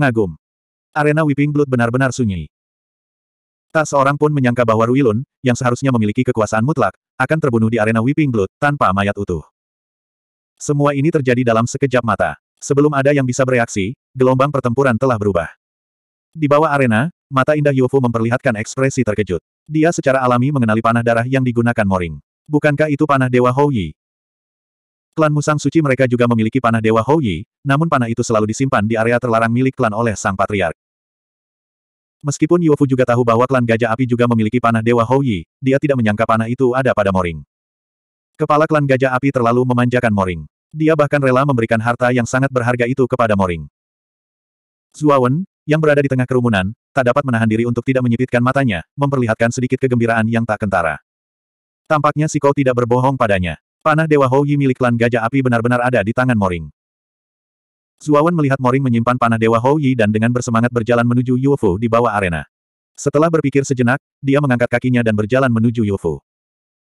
Ngagum. Arena Weeping Blood benar-benar sunyi. Tak seorang pun menyangka bahwa Ruilun, yang seharusnya memiliki kekuasaan mutlak, akan terbunuh di arena Weeping Blood tanpa mayat utuh. Semua ini terjadi dalam sekejap mata. Sebelum ada yang bisa bereaksi, gelombang pertempuran telah berubah. Di bawah arena, mata indah Yufu memperlihatkan ekspresi terkejut. Dia secara alami mengenali panah darah yang digunakan Moring. Bukankah itu panah Dewa Houyi? klan Musang Suci mereka juga memiliki panah Dewa Houyi, namun panah itu selalu disimpan di area terlarang milik klan oleh Sang Patriark. Meskipun Yuofu juga tahu bahwa klan Gajah Api juga memiliki panah Dewa Houyi, dia tidak menyangka panah itu ada pada Moring. Kepala klan Gajah Api terlalu memanjakan Moring. Dia bahkan rela memberikan harta yang sangat berharga itu kepada Moring. Zuawan, yang berada di tengah kerumunan, tak dapat menahan diri untuk tidak menyipitkan matanya, memperlihatkan sedikit kegembiraan yang tak kentara. Tampaknya si kau tidak berbohong padanya. Panah Dewa Houyi milik klan Gajah Api benar-benar ada di tangan Moring. Zuawan melihat Moring menyimpan panah Dewa Houyi dan dengan bersemangat berjalan menuju Yufu di bawah arena. Setelah berpikir sejenak, dia mengangkat kakinya dan berjalan menuju Yufu.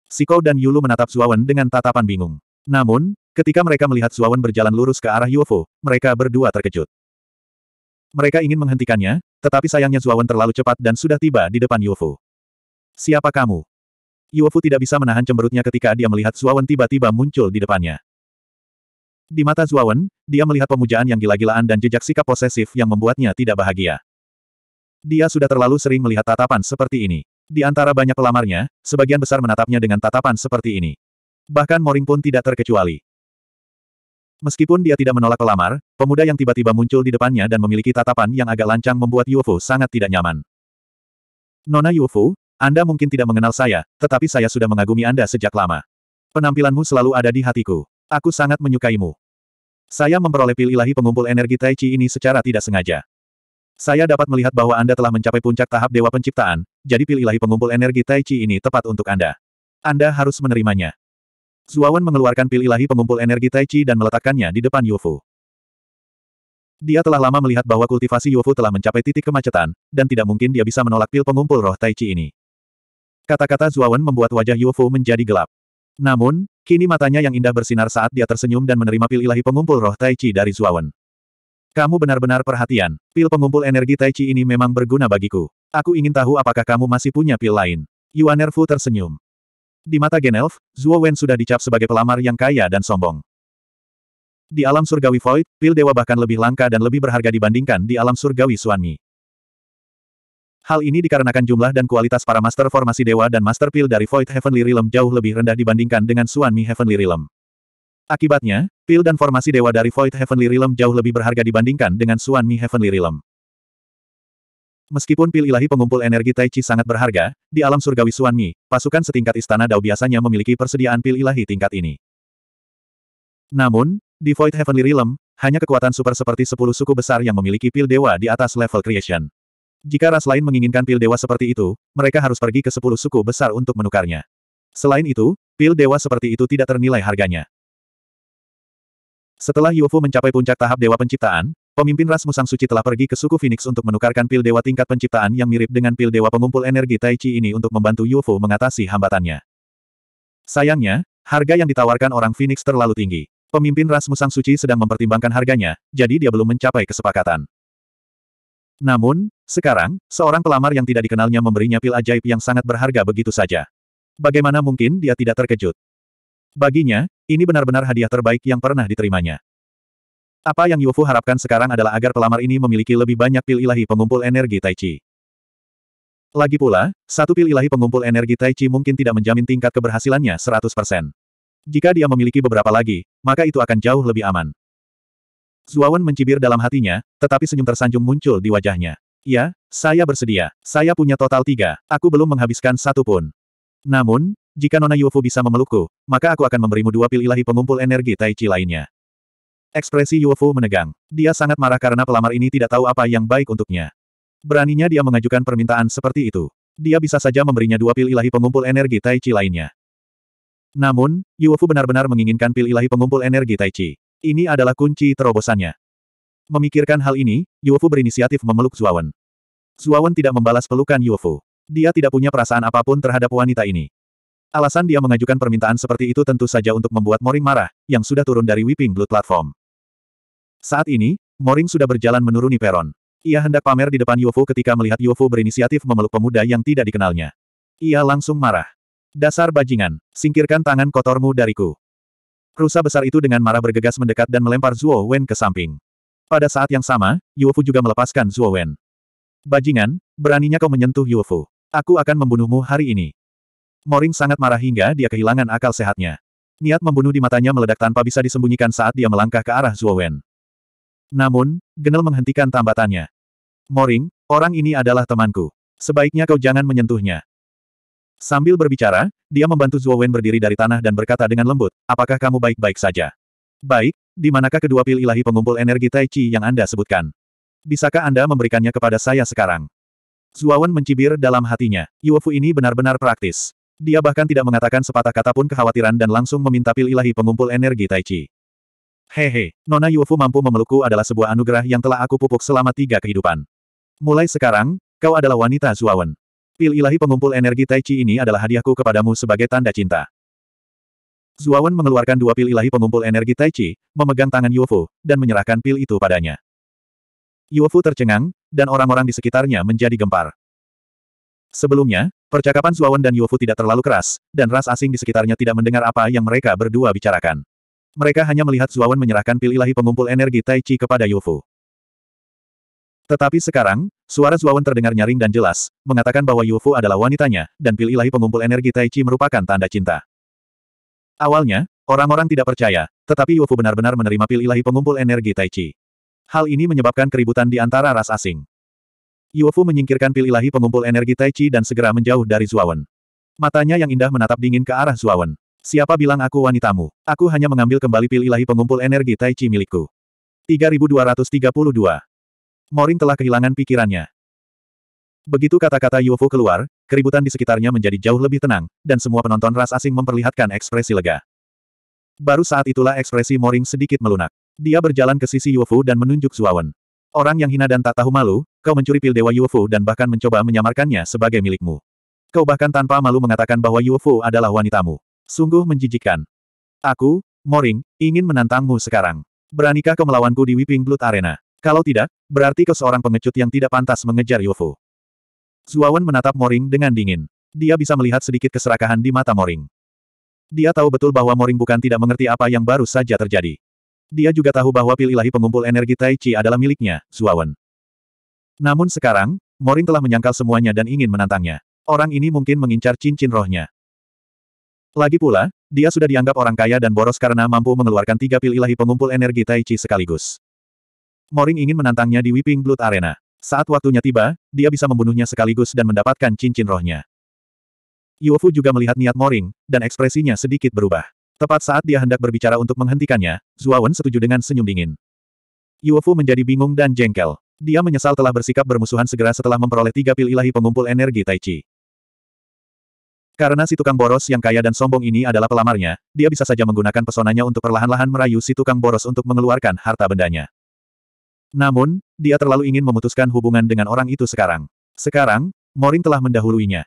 Siko dan Yulu menatap Zuawan dengan tatapan bingung. Namun, ketika mereka melihat Zuawan berjalan lurus ke arah Yufu, mereka berdua terkejut. Mereka ingin menghentikannya, tetapi sayangnya Zuawan terlalu cepat dan sudah tiba di depan Yufu. Siapa kamu? Yuofu tidak bisa menahan cemberutnya ketika dia melihat Zuawan tiba-tiba muncul di depannya. Di mata Zuawan, dia melihat pemujaan yang gila-gilaan dan jejak sikap posesif yang membuatnya tidak bahagia. Dia sudah terlalu sering melihat tatapan seperti ini. Di antara banyak pelamarnya, sebagian besar menatapnya dengan tatapan seperti ini. Bahkan Moring pun tidak terkecuali. Meskipun dia tidak menolak pelamar, pemuda yang tiba-tiba muncul di depannya dan memiliki tatapan yang agak lancang membuat Yuofu sangat tidak nyaman. Nona Yufu, anda mungkin tidak mengenal saya, tetapi saya sudah mengagumi Anda sejak lama. Penampilanmu selalu ada di hatiku. Aku sangat menyukaimu. Saya memperoleh pil ilahi pengumpul energi Tai Chi ini secara tidak sengaja. Saya dapat melihat bahwa Anda telah mencapai puncak tahap Dewa Penciptaan, jadi pil ilahi pengumpul energi Tai Chi ini tepat untuk Anda. Anda harus menerimanya. Zuawan mengeluarkan pil ilahi pengumpul energi Tai Chi dan meletakkannya di depan Yufu. Dia telah lama melihat bahwa kultivasi Yufu telah mencapai titik kemacetan, dan tidak mungkin dia bisa menolak pil pengumpul roh Tai Chi ini. Kata-kata Zuawan membuat wajah UFO menjadi gelap. Namun, kini matanya yang indah bersinar saat dia tersenyum dan menerima pil ilahi pengumpul roh Tai Chi dari Zuawan. Kamu benar-benar perhatian, pil pengumpul energi Tai Chi ini memang berguna bagiku. Aku ingin tahu apakah kamu masih punya pil lain. Yuan Erfu tersenyum. Di mata Genelf, Zuo Wen sudah dicap sebagai pelamar yang kaya dan sombong. Di alam surgawi Void, pil dewa bahkan lebih langka dan lebih berharga dibandingkan di alam surgawi Suanmi. Hal ini dikarenakan jumlah dan kualitas para master formasi dewa dan master pil dari Void Heavenly Realm jauh lebih rendah dibandingkan dengan Suanmi Heavenly Realm. Akibatnya, pil dan formasi dewa dari Void Heavenly Realm jauh lebih berharga dibandingkan dengan Suanmi Heavenly Realm. Meskipun pil ilahi pengumpul energi Tai Chi sangat berharga, di alam surgawi Suanmi, pasukan setingkat istana Dao biasanya memiliki persediaan pil ilahi tingkat ini. Namun, di Void Heavenly Realm, hanya kekuatan super seperti 10 suku besar yang memiliki pil dewa di atas level creation. Jika ras lain menginginkan pil dewa seperti itu, mereka harus pergi ke sepuluh suku besar untuk menukarnya. Selain itu, pil dewa seperti itu tidak ternilai harganya. Setelah Yuofu mencapai puncak tahap dewa penciptaan, pemimpin ras Musang Suci telah pergi ke suku Phoenix untuk menukarkan pil dewa tingkat penciptaan yang mirip dengan pil dewa pengumpul energi Tai Chi ini untuk membantu Yuofu mengatasi hambatannya. Sayangnya, harga yang ditawarkan orang Phoenix terlalu tinggi. Pemimpin ras Musang Suci sedang mempertimbangkan harganya, jadi dia belum mencapai kesepakatan. Namun, sekarang, seorang pelamar yang tidak dikenalnya memberinya pil ajaib yang sangat berharga begitu saja. Bagaimana mungkin dia tidak terkejut? Baginya, ini benar-benar hadiah terbaik yang pernah diterimanya. Apa yang Yufu harapkan sekarang adalah agar pelamar ini memiliki lebih banyak pil ilahi pengumpul energi Tai Chi. Lagi pula, satu pil ilahi pengumpul energi Tai Chi mungkin tidak menjamin tingkat keberhasilannya 100%. Jika dia memiliki beberapa lagi, maka itu akan jauh lebih aman. Zuawan mencibir dalam hatinya, tetapi senyum tersanjung muncul di wajahnya. Ya, saya bersedia. Saya punya total tiga. Aku belum menghabiskan satu pun. Namun, jika Nona Yufu bisa memelukku, maka aku akan memberimu dua pil ilahi pengumpul energi Tai Chi lainnya. Ekspresi Yufu menegang. Dia sangat marah karena pelamar ini tidak tahu apa yang baik untuknya. Beraninya dia mengajukan permintaan seperti itu. Dia bisa saja memberinya dua pil ilahi pengumpul energi Tai Chi lainnya. Namun, Yuofu benar-benar menginginkan pil ilahi pengumpul energi Tai Chi. Ini adalah kunci terobosannya. Memikirkan hal ini, Yuofu berinisiatif memeluk Zuawan. Zuawan tidak membalas pelukan Yuofu. Dia tidak punya perasaan apapun terhadap wanita ini. Alasan dia mengajukan permintaan seperti itu tentu saja untuk membuat Moring marah, yang sudah turun dari Weeping Blood Platform. Saat ini, Moring sudah berjalan menuruni peron. Ia hendak pamer di depan Yuofu ketika melihat Yuofu berinisiatif memeluk pemuda yang tidak dikenalnya. Ia langsung marah. Dasar bajingan, singkirkan tangan kotormu dariku. Rusa besar itu dengan marah bergegas mendekat dan melempar Zuo Wen ke samping. Pada saat yang sama, Yuefu juga melepaskan Zuo Wen. Bajingan, beraninya kau menyentuh Yuefu? Aku akan membunuhmu hari ini. Moring sangat marah hingga dia kehilangan akal sehatnya. Niat membunuh di matanya meledak tanpa bisa disembunyikan saat dia melangkah ke arah Zuo Wen. Namun, Genel menghentikan tambatannya. Moring, orang ini adalah temanku. Sebaiknya kau jangan menyentuhnya. Sambil berbicara, dia membantu Zuo Wen berdiri dari tanah dan berkata dengan lembut, apakah kamu baik-baik saja? Baik, di manakah kedua pil ilahi pengumpul energi Tai Chi yang Anda sebutkan? Bisakah Anda memberikannya kepada saya sekarang? Wen mencibir dalam hatinya, Yuofu ini benar-benar praktis. Dia bahkan tidak mengatakan sepatah kata pun kekhawatiran dan langsung meminta pil ilahi pengumpul energi Tai Chi. Hehe, Nona Yuofu mampu memelukku adalah sebuah anugerah yang telah aku pupuk selama tiga kehidupan. Mulai sekarang, kau adalah wanita Zuawan. Pil ilahi pengumpul energi Tai Chi ini adalah hadiahku kepadamu sebagai tanda cinta. Zuawan mengeluarkan dua pil ilahi pengumpul energi Tai Chi, memegang tangan Yuofu, dan menyerahkan pil itu padanya. Yuofu tercengang, dan orang-orang di sekitarnya menjadi gempar. Sebelumnya, percakapan Zuawan dan Yuofu tidak terlalu keras, dan ras asing di sekitarnya tidak mendengar apa yang mereka berdua bicarakan. Mereka hanya melihat Zuawan menyerahkan pil ilahi pengumpul energi Tai Chi kepada Yuofu. Tetapi sekarang, suara Zuawan terdengar nyaring dan jelas, mengatakan bahwa Yufu adalah wanitanya, dan pil ilahi pengumpul energi Tai Chi merupakan tanda cinta. Awalnya, orang-orang tidak percaya, tetapi Yufu benar-benar menerima pil ilahi pengumpul energi Tai Chi. Hal ini menyebabkan keributan di antara ras asing. Yufu menyingkirkan pil ilahi pengumpul energi Tai Chi dan segera menjauh dari Zuawan. Matanya yang indah menatap dingin ke arah Zuawan. Siapa bilang aku wanitamu? Aku hanya mengambil kembali pil ilahi pengumpul energi Tai Chi milikku. 3232 Moring telah kehilangan pikirannya. Begitu kata-kata UFO keluar, keributan di sekitarnya menjadi jauh lebih tenang, dan semua penonton ras asing memperlihatkan ekspresi lega. Baru saat itulah ekspresi Moring sedikit melunak. Dia berjalan ke sisi UFO dan menunjuk Zuawan. Orang yang hina dan tak tahu malu, kau mencuri pil Dewa UFO dan bahkan mencoba menyamarkannya sebagai milikmu. Kau bahkan tanpa malu mengatakan bahwa UFO adalah wanitamu. Sungguh menjijikkan. Aku, Moring, ingin menantangmu sekarang. Beranikah kau melawanku di Weeping Blood Arena? Kalau tidak, berarti kau seorang pengecut yang tidak pantas mengejar Yufu. Zuawan menatap Moring dengan dingin. Dia bisa melihat sedikit keserakahan di mata Moring. Dia tahu betul bahwa Moring bukan tidak mengerti apa yang baru saja terjadi. Dia juga tahu bahwa pil ilahi pengumpul energi Tai Chi adalah miliknya, Zuawan. Namun sekarang, Moring telah menyangkal semuanya dan ingin menantangnya. Orang ini mungkin mengincar cincin rohnya. Lagi pula, dia sudah dianggap orang kaya dan boros karena mampu mengeluarkan tiga pil ilahi pengumpul energi Tai Chi sekaligus. Moring ingin menantangnya di Weeping Blood Arena. Saat waktunya tiba, dia bisa membunuhnya sekaligus dan mendapatkan cincin rohnya. Yuofu juga melihat niat Moring, dan ekspresinya sedikit berubah. Tepat saat dia hendak berbicara untuk menghentikannya, Zuawan setuju dengan senyum dingin. Yuofu menjadi bingung dan jengkel. Dia menyesal telah bersikap bermusuhan segera setelah memperoleh tiga pil ilahi pengumpul energi Tai Chi. Karena si tukang boros yang kaya dan sombong ini adalah pelamarnya, dia bisa saja menggunakan pesonanya untuk perlahan-lahan merayu si tukang boros untuk mengeluarkan harta bendanya. Namun, dia terlalu ingin memutuskan hubungan dengan orang itu sekarang. Sekarang, Morin telah mendahuluinya.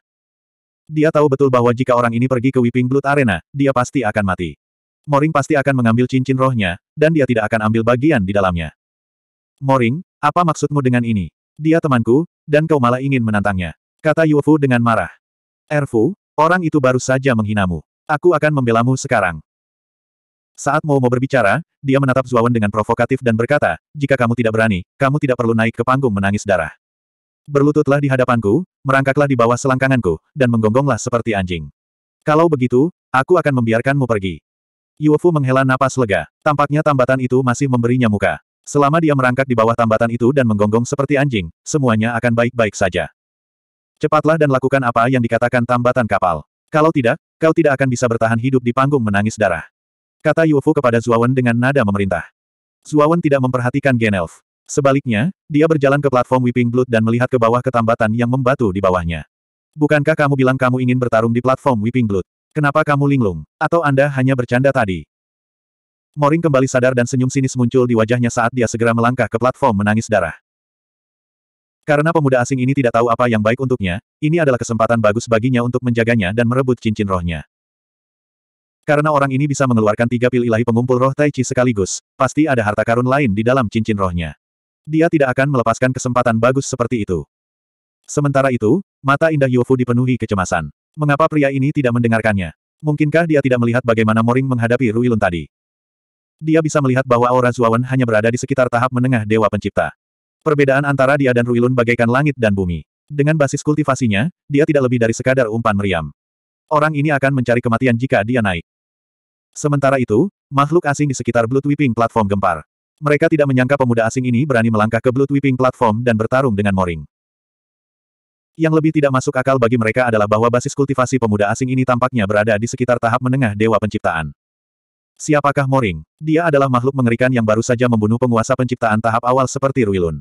Dia tahu betul bahwa jika orang ini pergi ke Weeping Blood Arena, dia pasti akan mati. Moring pasti akan mengambil cincin rohnya, dan dia tidak akan ambil bagian di dalamnya. Moring, apa maksudmu dengan ini? Dia temanku, dan kau malah ingin menantangnya. Kata Yufu dengan marah. Erfu, orang itu baru saja menghinamu. Aku akan membelamu sekarang. Saat Momo berbicara, dia menatap Zuawan dengan provokatif dan berkata, jika kamu tidak berani, kamu tidak perlu naik ke panggung menangis darah. Berlututlah di hadapanku, merangkaklah di bawah selangkanganku, dan menggonggonglah seperti anjing. Kalau begitu, aku akan membiarkanmu pergi. Yuofu menghela napas lega. Tampaknya tambatan itu masih memberinya muka. Selama dia merangkak di bawah tambatan itu dan menggonggong seperti anjing, semuanya akan baik-baik saja. Cepatlah dan lakukan apa yang dikatakan tambatan kapal. Kalau tidak, kau tidak akan bisa bertahan hidup di panggung menangis darah kata Yuofu kepada Zuawan dengan nada memerintah. Zuawan tidak memperhatikan Genelf. Sebaliknya, dia berjalan ke platform Weeping Blood dan melihat ke bawah ketambatan yang membatu di bawahnya. Bukankah kamu bilang kamu ingin bertarung di platform Weeping Blood? Kenapa kamu linglung? Atau Anda hanya bercanda tadi? Moring kembali sadar dan senyum sinis muncul di wajahnya saat dia segera melangkah ke platform menangis darah. Karena pemuda asing ini tidak tahu apa yang baik untuknya, ini adalah kesempatan bagus baginya untuk menjaganya dan merebut cincin rohnya. Karena orang ini bisa mengeluarkan tiga pil ilahi pengumpul roh Tai Chi sekaligus, pasti ada harta karun lain di dalam cincin rohnya. Dia tidak akan melepaskan kesempatan bagus seperti itu. Sementara itu, mata indah Yofu dipenuhi kecemasan. Mengapa pria ini tidak mendengarkannya? Mungkinkah dia tidak melihat bagaimana Moring menghadapi Ruilun tadi? Dia bisa melihat bahwa aura Zuawan hanya berada di sekitar tahap menengah Dewa Pencipta. Perbedaan antara dia dan Ruilun bagaikan langit dan bumi. Dengan basis kultivasinya, dia tidak lebih dari sekadar umpan meriam. Orang ini akan mencari kematian jika dia naik. Sementara itu, makhluk asing di sekitar Blue Weeping platform gempar. Mereka tidak menyangka pemuda asing ini berani melangkah ke Blue Weeping platform dan bertarung dengan Moring. Yang lebih tidak masuk akal bagi mereka adalah bahwa basis kultivasi pemuda asing ini tampaknya berada di sekitar tahap menengah Dewa Penciptaan. Siapakah Moring? Dia adalah makhluk mengerikan yang baru saja membunuh penguasa penciptaan tahap awal seperti Ruilun.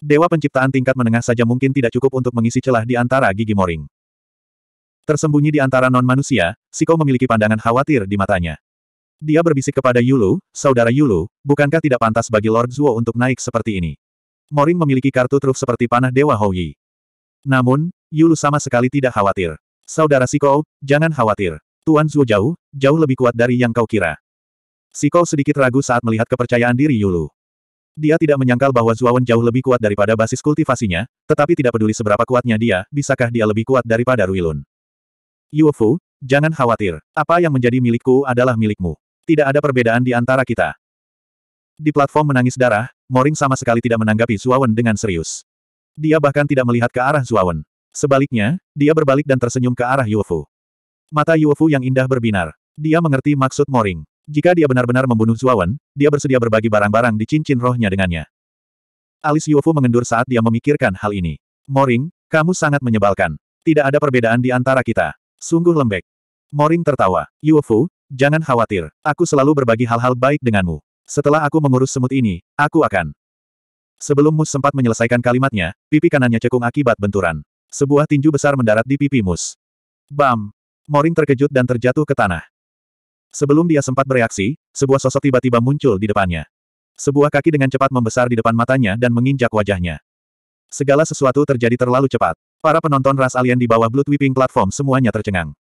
Dewa penciptaan tingkat menengah saja mungkin tidak cukup untuk mengisi celah di antara gigi Moring. Tersembunyi di antara non-manusia, Siko memiliki pandangan khawatir di matanya. Dia berbisik kepada Yulu, saudara Yulu, bukankah tidak pantas bagi Lord Zuo untuk naik seperti ini? Moring memiliki kartu truf seperti panah Dewa Houyi. Namun, Yulu sama sekali tidak khawatir. Saudara Siko, jangan khawatir. Tuan Zuo jauh, jauh lebih kuat dari yang kau kira. Siko sedikit ragu saat melihat kepercayaan diri Yulu. Dia tidak menyangkal bahwa Zuawan jauh lebih kuat daripada basis kultivasinya, tetapi tidak peduli seberapa kuatnya dia, bisakah dia lebih kuat daripada Ruilun. Yuofu, jangan khawatir. Apa yang menjadi milikku adalah milikmu. Tidak ada perbedaan di antara kita. Di platform menangis darah, Moring sama sekali tidak menanggapi Zuawan dengan serius. Dia bahkan tidak melihat ke arah Zuawan. Sebaliknya, dia berbalik dan tersenyum ke arah Yuofu. Mata Yuofu yang indah berbinar. Dia mengerti maksud Moring. Jika dia benar-benar membunuh Zuawan, dia bersedia berbagi barang-barang di cincin rohnya dengannya. Alis Yuofu mengendur saat dia memikirkan hal ini. Moring, kamu sangat menyebalkan. Tidak ada perbedaan di antara kita. Sungguh lembek. Moring tertawa. Yuofu, jangan khawatir. Aku selalu berbagi hal-hal baik denganmu. Setelah aku mengurus semut ini, aku akan. Sebelum Mus sempat menyelesaikan kalimatnya, pipi kanannya cekung akibat benturan. Sebuah tinju besar mendarat di pipi Mus. Bam! Moring terkejut dan terjatuh ke tanah. Sebelum dia sempat bereaksi, sebuah sosok tiba-tiba muncul di depannya. Sebuah kaki dengan cepat membesar di depan matanya dan menginjak wajahnya. Segala sesuatu terjadi terlalu cepat. Para penonton ras alien di bawah Blood Weeping platform semuanya tercengang.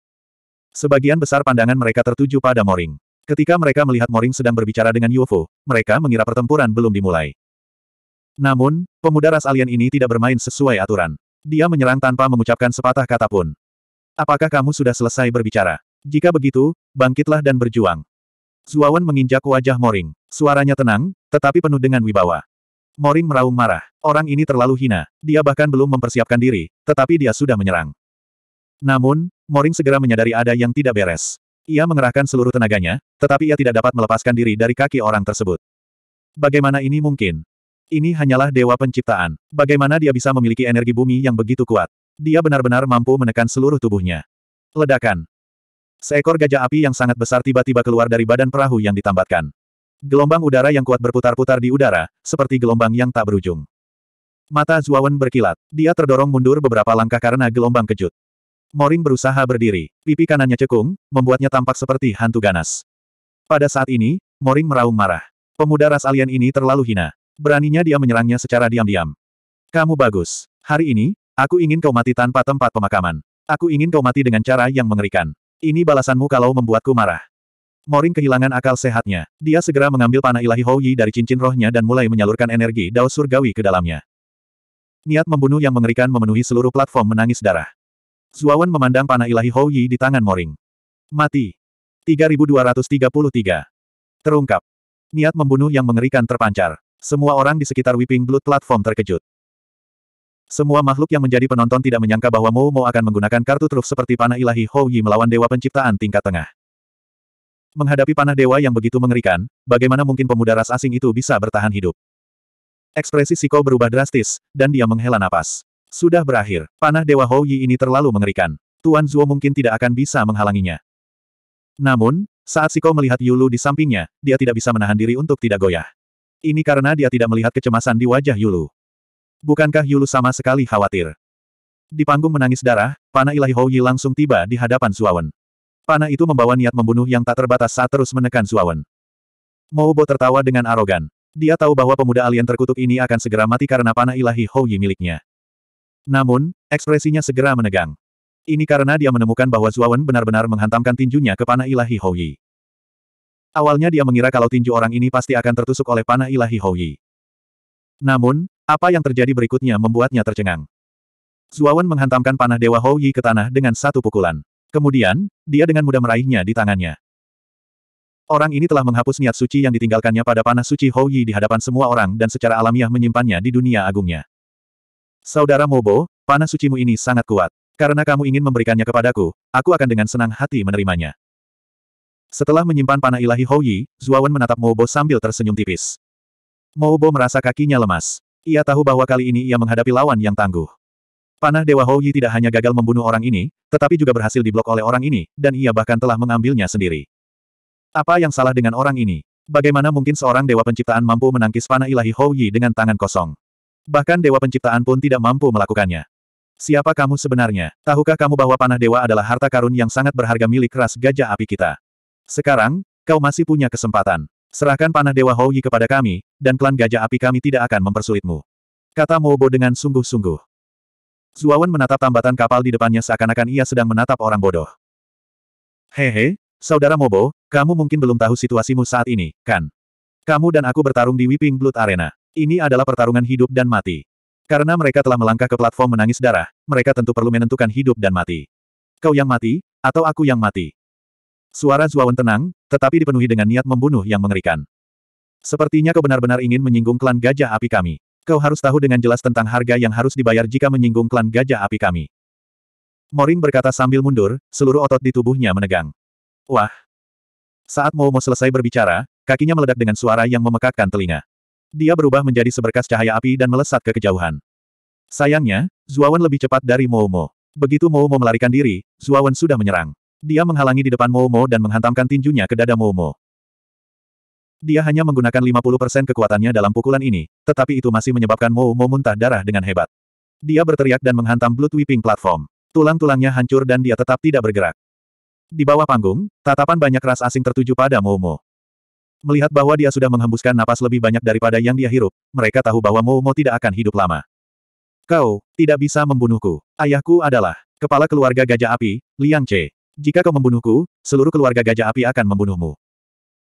Sebagian besar pandangan mereka tertuju pada Moring. Ketika mereka melihat Moring sedang berbicara dengan UFO, mereka mengira pertempuran belum dimulai. Namun, pemuda ras alien ini tidak bermain sesuai aturan. Dia menyerang tanpa mengucapkan sepatah kata pun. Apakah kamu sudah selesai berbicara? Jika begitu, bangkitlah dan berjuang. Zuawan menginjak wajah Moring. Suaranya tenang, tetapi penuh dengan wibawa. Moring meraung marah. Orang ini terlalu hina, dia bahkan belum mempersiapkan diri, tetapi dia sudah menyerang. Namun, Moring segera menyadari ada yang tidak beres. Ia mengerahkan seluruh tenaganya, tetapi ia tidak dapat melepaskan diri dari kaki orang tersebut. Bagaimana ini mungkin? Ini hanyalah dewa penciptaan. Bagaimana dia bisa memiliki energi bumi yang begitu kuat? Dia benar-benar mampu menekan seluruh tubuhnya. Ledakan. Seekor gajah api yang sangat besar tiba-tiba keluar dari badan perahu yang ditambatkan. Gelombang udara yang kuat berputar-putar di udara, seperti gelombang yang tak berujung. Mata Zuawan berkilat. Dia terdorong mundur beberapa langkah karena gelombang kejut. Moring berusaha berdiri. Pipi kanannya cekung, membuatnya tampak seperti hantu ganas. Pada saat ini, Moring meraung marah. Pemuda ras alien ini terlalu hina. Beraninya dia menyerangnya secara diam-diam. Kamu bagus. Hari ini, aku ingin kau mati tanpa tempat pemakaman. Aku ingin kau mati dengan cara yang mengerikan. Ini balasanmu kalau membuatku marah. Moring kehilangan akal sehatnya. Dia segera mengambil panah ilahi Houyi dari cincin rohnya dan mulai menyalurkan energi dao surgawi ke dalamnya. Niat membunuh yang mengerikan memenuhi seluruh platform menangis darah. Zuawan memandang panah ilahi Houyi di tangan Moring. Mati. 3233. Terungkap. Niat membunuh yang mengerikan terpancar. Semua orang di sekitar Weeping Blood Platform terkejut. Semua makhluk yang menjadi penonton tidak menyangka bahwa Mo Mo akan menggunakan kartu truf seperti panah ilahi Hou Yi melawan Dewa Penciptaan tingkat tengah. Menghadapi panah dewa yang begitu mengerikan, bagaimana mungkin pemuda ras asing itu bisa bertahan hidup? Ekspresi Siko berubah drastis, dan dia menghela napas. Sudah berakhir, panah Dewa Hou Yi ini terlalu mengerikan. Tuan Zuo mungkin tidak akan bisa menghalanginya. Namun, saat Siko melihat Yulu di sampingnya, dia tidak bisa menahan diri untuk tidak goyah. Ini karena dia tidak melihat kecemasan di wajah Yulu. Bukankah Yulu sama sekali khawatir? Di panggung menangis darah, panah ilahi Hou Yi langsung tiba di hadapan Wen. Panah itu membawa niat membunuh yang tak terbatas saat terus menekan Zuawan. Moubo tertawa dengan arogan. Dia tahu bahwa pemuda alien terkutuk ini akan segera mati karena panah ilahi Hou Yi miliknya. Namun, ekspresinya segera menegang. Ini karena dia menemukan bahwa Zuawan benar-benar menghantamkan tinjunya ke panah ilahi Hou Yi. Awalnya dia mengira kalau tinju orang ini pasti akan tertusuk oleh panah ilahi Hou Yi. Namun, apa yang terjadi berikutnya membuatnya tercengang. Zuawan menghantamkan panah Dewa Hou Yi ke tanah dengan satu pukulan. Kemudian, dia dengan mudah meraihnya di tangannya. Orang ini telah menghapus niat suci yang ditinggalkannya pada panah suci Hou Yi di hadapan semua orang dan secara alamiah menyimpannya di dunia agungnya. Saudara Mobo, panah sucimu ini sangat kuat. Karena kamu ingin memberikannya kepadaku, aku akan dengan senang hati menerimanya. Setelah menyimpan panah ilahi Hou Yi, Zuawan menatap Mobo sambil tersenyum tipis. Mobo merasa kakinya lemas. Ia tahu bahwa kali ini ia menghadapi lawan yang tangguh. Panah Dewa Hou Yi tidak hanya gagal membunuh orang ini, tetapi juga berhasil diblok oleh orang ini, dan ia bahkan telah mengambilnya sendiri. Apa yang salah dengan orang ini? Bagaimana mungkin seorang Dewa Penciptaan mampu menangkis panah ilahi Hou Yi dengan tangan kosong? Bahkan Dewa Penciptaan pun tidak mampu melakukannya. Siapa kamu sebenarnya? Tahukah kamu bahwa panah dewa adalah harta karun yang sangat berharga milik ras gajah api kita? Sekarang, kau masih punya kesempatan. Serahkan panah Dewa Houyi kepada kami, dan klan Gajah Api kami tidak akan mempersulitmu. Kata Mobo dengan sungguh-sungguh. Zuawan menatap tambatan kapal di depannya seakan-akan ia sedang menatap orang bodoh. Hehe, Saudara Mobo, kamu mungkin belum tahu situasimu saat ini, kan? Kamu dan aku bertarung di Weeping Blood Arena. Ini adalah pertarungan hidup dan mati. Karena mereka telah melangkah ke platform menangis darah, mereka tentu perlu menentukan hidup dan mati. Kau yang mati, atau aku yang mati? Suara Zuawan tenang, tetapi dipenuhi dengan niat membunuh yang mengerikan. Sepertinya kau benar-benar ingin menyinggung klan gajah api kami. Kau harus tahu dengan jelas tentang harga yang harus dibayar jika menyinggung klan gajah api kami. Morin berkata sambil mundur, seluruh otot di tubuhnya menegang. Wah! Saat Momo selesai berbicara, kakinya meledak dengan suara yang memekakkan telinga. Dia berubah menjadi seberkas cahaya api dan melesat ke kejauhan. Sayangnya, Zuawan lebih cepat dari Momo. Begitu Momo melarikan diri, Zuawan sudah menyerang. Dia menghalangi di depan Momo dan menghantamkan tinjunya ke dada Momo. Dia hanya menggunakan 50% kekuatannya dalam pukulan ini, tetapi itu masih menyebabkan Mo Mo muntah darah dengan hebat. Dia berteriak dan menghantam Blood Whipping Platform. Tulang-tulangnya hancur dan dia tetap tidak bergerak. Di bawah panggung, tatapan banyak ras asing tertuju pada Mo Mo. Melihat bahwa dia sudah menghembuskan napas lebih banyak daripada yang dia hirup, mereka tahu bahwa Mo Mo tidak akan hidup lama. Kau, tidak bisa membunuhku. Ayahku adalah kepala keluarga Gajah Api, Liang Che. Jika kau membunuhku, seluruh keluarga Gajah Api akan membunuhmu.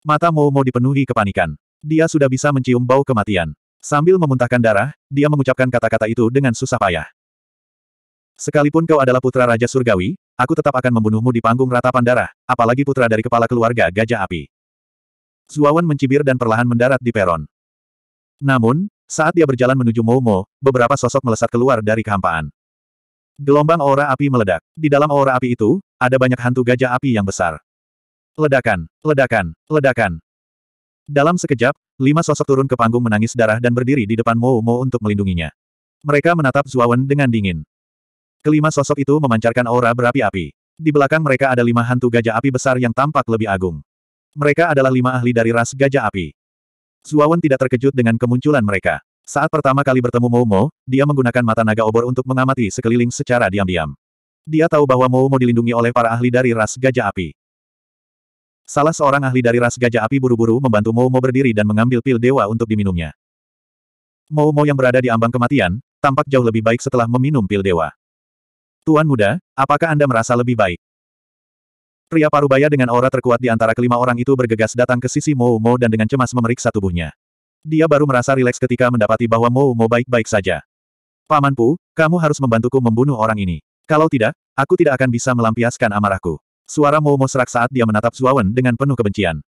Mata Momo dipenuhi kepanikan. Dia sudah bisa mencium bau kematian. Sambil memuntahkan darah, dia mengucapkan kata-kata itu dengan susah payah. Sekalipun kau adalah putra Raja Surgawi, aku tetap akan membunuhmu di panggung ratapan darah, apalagi putra dari kepala keluarga Gajah Api. Zuawan mencibir dan perlahan mendarat di peron. Namun, saat dia berjalan menuju Momo, beberapa sosok melesat keluar dari kehampaan. Gelombang aura api meledak. Di dalam aura api itu, ada banyak hantu gajah api yang besar. Ledakan, ledakan, ledakan. Dalam sekejap, lima sosok turun ke panggung menangis darah dan berdiri di depan Mo Mo untuk melindunginya. Mereka menatap Zuawan dengan dingin. Kelima sosok itu memancarkan aura berapi-api. Di belakang mereka ada lima hantu gajah api besar yang tampak lebih agung. Mereka adalah lima ahli dari ras gajah api. Zuawan tidak terkejut dengan kemunculan mereka. Saat pertama kali bertemu Mo Mo, dia menggunakan mata naga obor untuk mengamati sekeliling secara diam-diam. Dia tahu bahwa Mo Mo dilindungi oleh para ahli dari ras gajah api. Salah seorang ahli dari ras gajah api buru-buru membantu Momo berdiri dan mengambil pil dewa untuk diminumnya. Momo yang berada di ambang kematian, tampak jauh lebih baik setelah meminum pil dewa. Tuan muda, apakah Anda merasa lebih baik? Pria parubaya dengan aura terkuat di antara kelima orang itu bergegas datang ke sisi Momo dan dengan cemas memeriksa tubuhnya. Dia baru merasa rileks ketika mendapati bahwa Momo baik-baik saja. Paman Pu, kamu harus membantuku membunuh orang ini. Kalau tidak, aku tidak akan bisa melampiaskan amarahku. Suara Momo serak saat dia menatap Zuawan dengan penuh kebencian.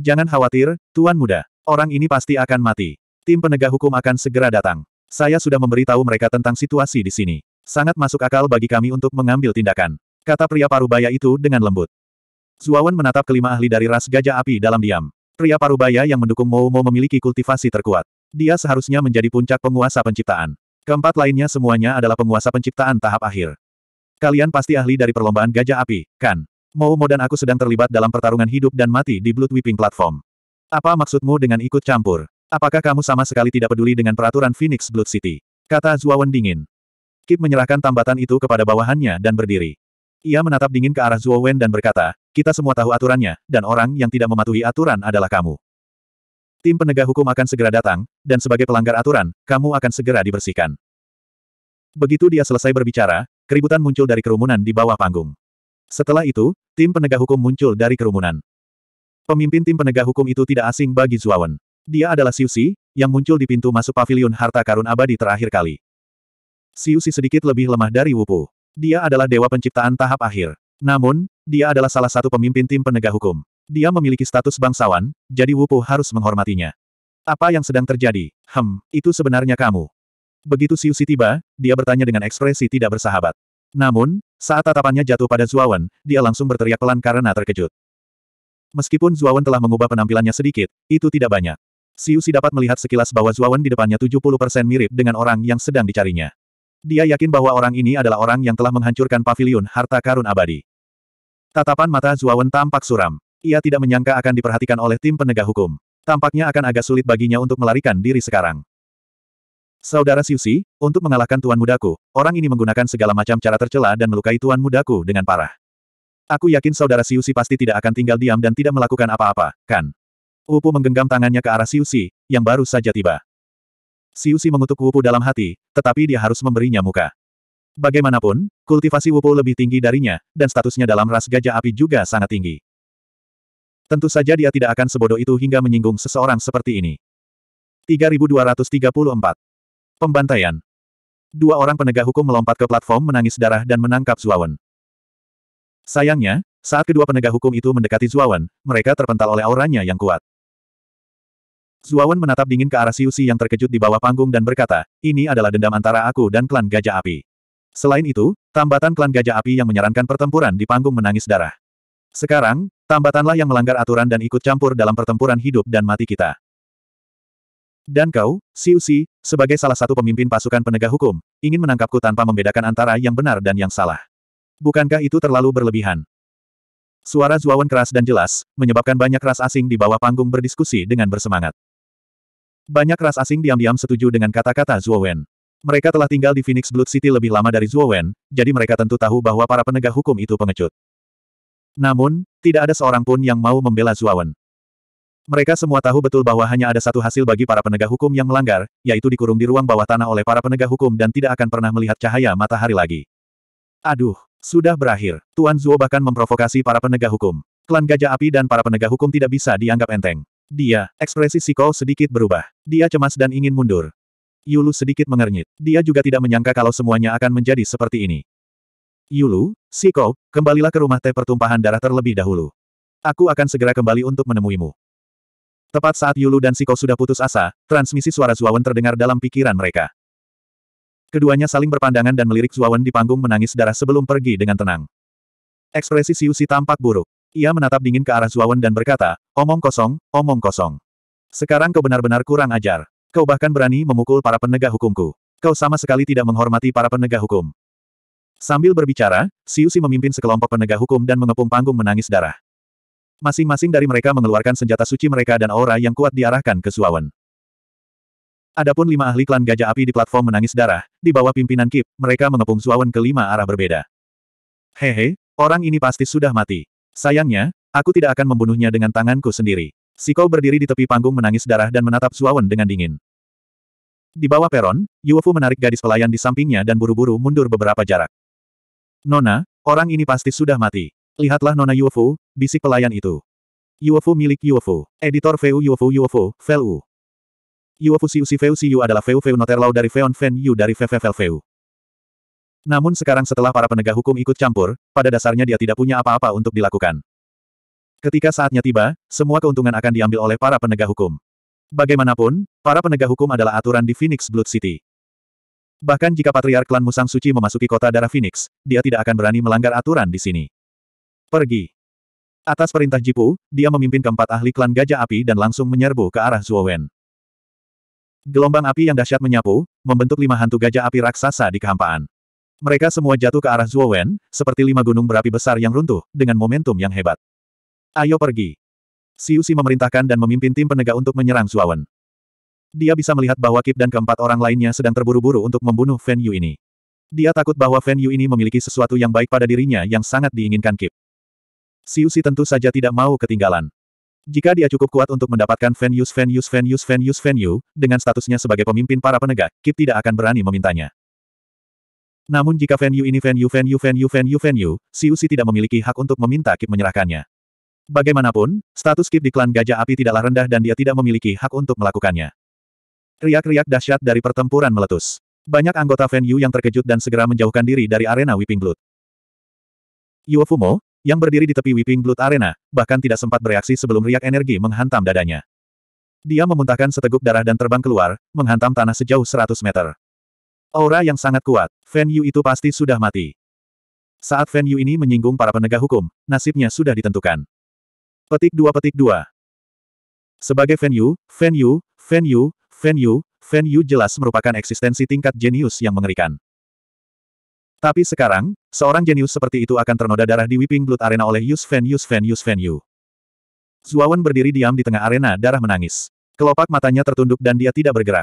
Jangan khawatir, Tuan Muda. Orang ini pasti akan mati. Tim penegak hukum akan segera datang. Saya sudah memberitahu mereka tentang situasi di sini. Sangat masuk akal bagi kami untuk mengambil tindakan. Kata pria parubaya itu dengan lembut. Zuawan menatap kelima ahli dari ras gajah api dalam diam. Pria parubaya yang mendukung Momo memiliki kultivasi terkuat. Dia seharusnya menjadi puncak penguasa penciptaan. Keempat lainnya semuanya adalah penguasa penciptaan tahap akhir. Kalian pasti ahli dari perlombaan gajah api, kan? Moumo dan aku sedang terlibat dalam pertarungan hidup dan mati di Blood Weeping Platform. Apa maksudmu dengan ikut campur? Apakah kamu sama sekali tidak peduli dengan peraturan Phoenix Blood City? Kata Zuawan dingin. Kip menyerahkan tambatan itu kepada bawahannya dan berdiri. Ia menatap dingin ke arah Zuowen dan berkata, kita semua tahu aturannya, dan orang yang tidak mematuhi aturan adalah kamu. Tim penegak hukum akan segera datang, dan sebagai pelanggar aturan, kamu akan segera dibersihkan. Begitu dia selesai berbicara, keributan muncul dari kerumunan di bawah panggung. Setelah itu, tim penegak hukum muncul dari kerumunan. Pemimpin tim penegak hukum itu tidak asing bagi Zuawan. Dia adalah Si, yang muncul di pintu masuk pavilion harta karun abadi terakhir kali. Si sedikit lebih lemah dari Wupu. Dia adalah dewa penciptaan tahap akhir. Namun, dia adalah salah satu pemimpin tim penegak hukum. Dia memiliki status bangsawan, jadi Wupu harus menghormatinya. Apa yang sedang terjadi? Hem, itu sebenarnya kamu. Begitu Si tiba, dia bertanya dengan ekspresi tidak bersahabat. Namun, saat tatapannya jatuh pada Zuawan, dia langsung berteriak pelan karena terkejut. Meskipun Zuawan telah mengubah penampilannya sedikit, itu tidak banyak. si dapat melihat sekilas bahwa Zuawan di depannya 70% mirip dengan orang yang sedang dicarinya. Dia yakin bahwa orang ini adalah orang yang telah menghancurkan pavilion harta karun abadi. Tatapan mata Zuawan tampak suram. Ia tidak menyangka akan diperhatikan oleh tim penegak hukum. Tampaknya akan agak sulit baginya untuk melarikan diri sekarang. Saudara Siusi, untuk mengalahkan tuan mudaku, orang ini menggunakan segala macam cara tercela dan melukai tuan mudaku dengan parah. Aku yakin saudara Siusi pasti tidak akan tinggal diam dan tidak melakukan apa-apa, kan? Wupu menggenggam tangannya ke arah Siusi, yang baru saja tiba. Siusi mengutuk Wupu dalam hati, tetapi dia harus memberinya muka. Bagaimanapun, kultivasi Wupu lebih tinggi darinya, dan statusnya dalam ras gajah api juga sangat tinggi. Tentu saja dia tidak akan sebodoh itu hingga menyinggung seseorang seperti ini. 3234 Pembantaian. Dua orang penegak hukum melompat ke platform menangis darah dan menangkap Zuawan. Sayangnya, saat kedua penegak hukum itu mendekati Zuawan, mereka terpental oleh auranya yang kuat. Zuawan menatap dingin ke arah Siusi yang terkejut di bawah panggung dan berkata, ini adalah dendam antara aku dan klan Gajah Api. Selain itu, tambatan klan Gajah Api yang menyarankan pertempuran di panggung menangis darah. Sekarang, tambatanlah yang melanggar aturan dan ikut campur dalam pertempuran hidup dan mati kita. Dan kau, Siu Si, sebagai salah satu pemimpin pasukan penegak hukum, ingin menangkapku tanpa membedakan antara yang benar dan yang salah. Bukankah itu terlalu berlebihan? Suara Zuawan keras dan jelas, menyebabkan banyak ras asing di bawah panggung berdiskusi dengan bersemangat. Banyak ras asing diam-diam setuju dengan kata-kata Zuowen. Mereka telah tinggal di Phoenix Blood City lebih lama dari Zuowen, jadi mereka tentu tahu bahwa para penegak hukum itu pengecut. Namun, tidak ada seorang pun yang mau membela Zuowen. Mereka semua tahu betul bahwa hanya ada satu hasil bagi para penegak hukum yang melanggar, yaitu dikurung di ruang bawah tanah oleh para penegak hukum dan tidak akan pernah melihat cahaya matahari lagi. Aduh, sudah berakhir. Tuan Zuo bahkan memprovokasi para penegak hukum. Klan Gajah Api dan para penegak hukum tidak bisa dianggap enteng. Dia, ekspresi Si Siko sedikit berubah. Dia cemas dan ingin mundur. Yulu sedikit mengernyit. Dia juga tidak menyangka kalau semuanya akan menjadi seperti ini. Yulu, Siko, kembalilah ke rumah teh pertumpahan darah terlebih dahulu. Aku akan segera kembali untuk menemuimu. Tepat saat Yulu dan Siko sudah putus asa, transmisi suara Zuawan terdengar dalam pikiran mereka. Keduanya saling berpandangan dan melirik Zuawan di panggung menangis darah sebelum pergi dengan tenang. Ekspresi Siusi tampak buruk. Ia menatap dingin ke arah Zuawan dan berkata, omong kosong, omong kosong. Sekarang kau benar-benar kurang ajar. Kau bahkan berani memukul para penegak hukumku. Kau sama sekali tidak menghormati para penegak hukum. Sambil berbicara, Siusi memimpin sekelompok penegak hukum dan mengepung panggung menangis darah. Masing-masing dari mereka mengeluarkan senjata suci mereka dan aura yang kuat diarahkan ke Suawen. Adapun lima ahli klan Gajah Api di platform menangis darah, di bawah pimpinan Kip, mereka mengepung Suawen ke lima arah berbeda. Hehe, orang ini pasti sudah mati. Sayangnya, aku tidak akan membunuhnya dengan tanganku sendiri. Siko berdiri di tepi panggung menangis darah dan menatap Suawen dengan dingin. Di bawah peron, Yuofu menarik gadis pelayan di sampingnya dan buru-buru mundur beberapa jarak. Nona, orang ini pasti sudah mati. Lihatlah Nona Yuofu, bisik pelayan itu. Yuofu milik Yuofu. Editor Feu Yuofu Yuofu, Feu. Yuofu Siu Si Feu Siu adalah Feu Feu Noterlau dari Feon Fen Yu dari Fevevel Feu. Namun sekarang setelah para penegak hukum ikut campur, pada dasarnya dia tidak punya apa-apa untuk dilakukan. Ketika saatnya tiba, semua keuntungan akan diambil oleh para penegak hukum. Bagaimanapun, para penegak hukum adalah aturan di Phoenix Blood City. Bahkan jika Patriark Klan Musang Suci memasuki kota darah Phoenix, dia tidak akan berani melanggar aturan di sini. Pergi. Atas perintah Jipu, dia memimpin keempat ahli klan Gajah Api dan langsung menyerbu ke arah Zuowen. Gelombang api yang dahsyat menyapu, membentuk lima hantu gajah api raksasa di kehampaan. Mereka semua jatuh ke arah Zuowen, seperti lima gunung berapi besar yang runtuh, dengan momentum yang hebat. Ayo pergi. Siusi memerintahkan dan memimpin tim penegak untuk menyerang Zuowen. Dia bisa melihat bahwa Kip dan keempat orang lainnya sedang terburu-buru untuk membunuh Fan Yu ini. Dia takut bahwa Fan Yu ini memiliki sesuatu yang baik pada dirinya yang sangat diinginkan Kip. Siu Si tentu saja tidak mau ketinggalan. Jika dia cukup kuat untuk mendapatkan Venus Venus Venus Venus Venue, dengan statusnya sebagai pemimpin para penegak, Kip tidak akan berani memintanya. Namun jika venue ini venue venue venue venue venue, Si tidak memiliki hak untuk meminta Kip menyerahkannya. Bagaimanapun, status Kip di klan Gajah Api tidaklah rendah dan dia tidak memiliki hak untuk melakukannya. Riak-riak dahsyat dari pertempuran meletus. Banyak anggota venue yang terkejut dan segera menjauhkan diri dari arena Weeping Blood. Yuofumo, yang berdiri di tepi Weeping Blood Arena, bahkan tidak sempat bereaksi sebelum riak energi menghantam dadanya. Dia memuntahkan seteguk darah dan terbang keluar, menghantam tanah sejauh 100 meter. Aura yang sangat kuat, Fan Yu itu pasti sudah mati. Saat Fan Yu ini menyinggung para penegak hukum, nasibnya sudah ditentukan. Petik dua petik dua. Sebagai Fan Yu, Fan Yu, Fan Yu, Fan Yu, Fan Yu jelas merupakan eksistensi tingkat jenius yang mengerikan. Tapi sekarang, seorang jenius seperti itu akan ternoda darah di Weeping Blood Arena oleh Yus Yus Fen Yus Fen Yu. Zuawan berdiri diam di tengah arena darah menangis. Kelopak matanya tertunduk dan dia tidak bergerak.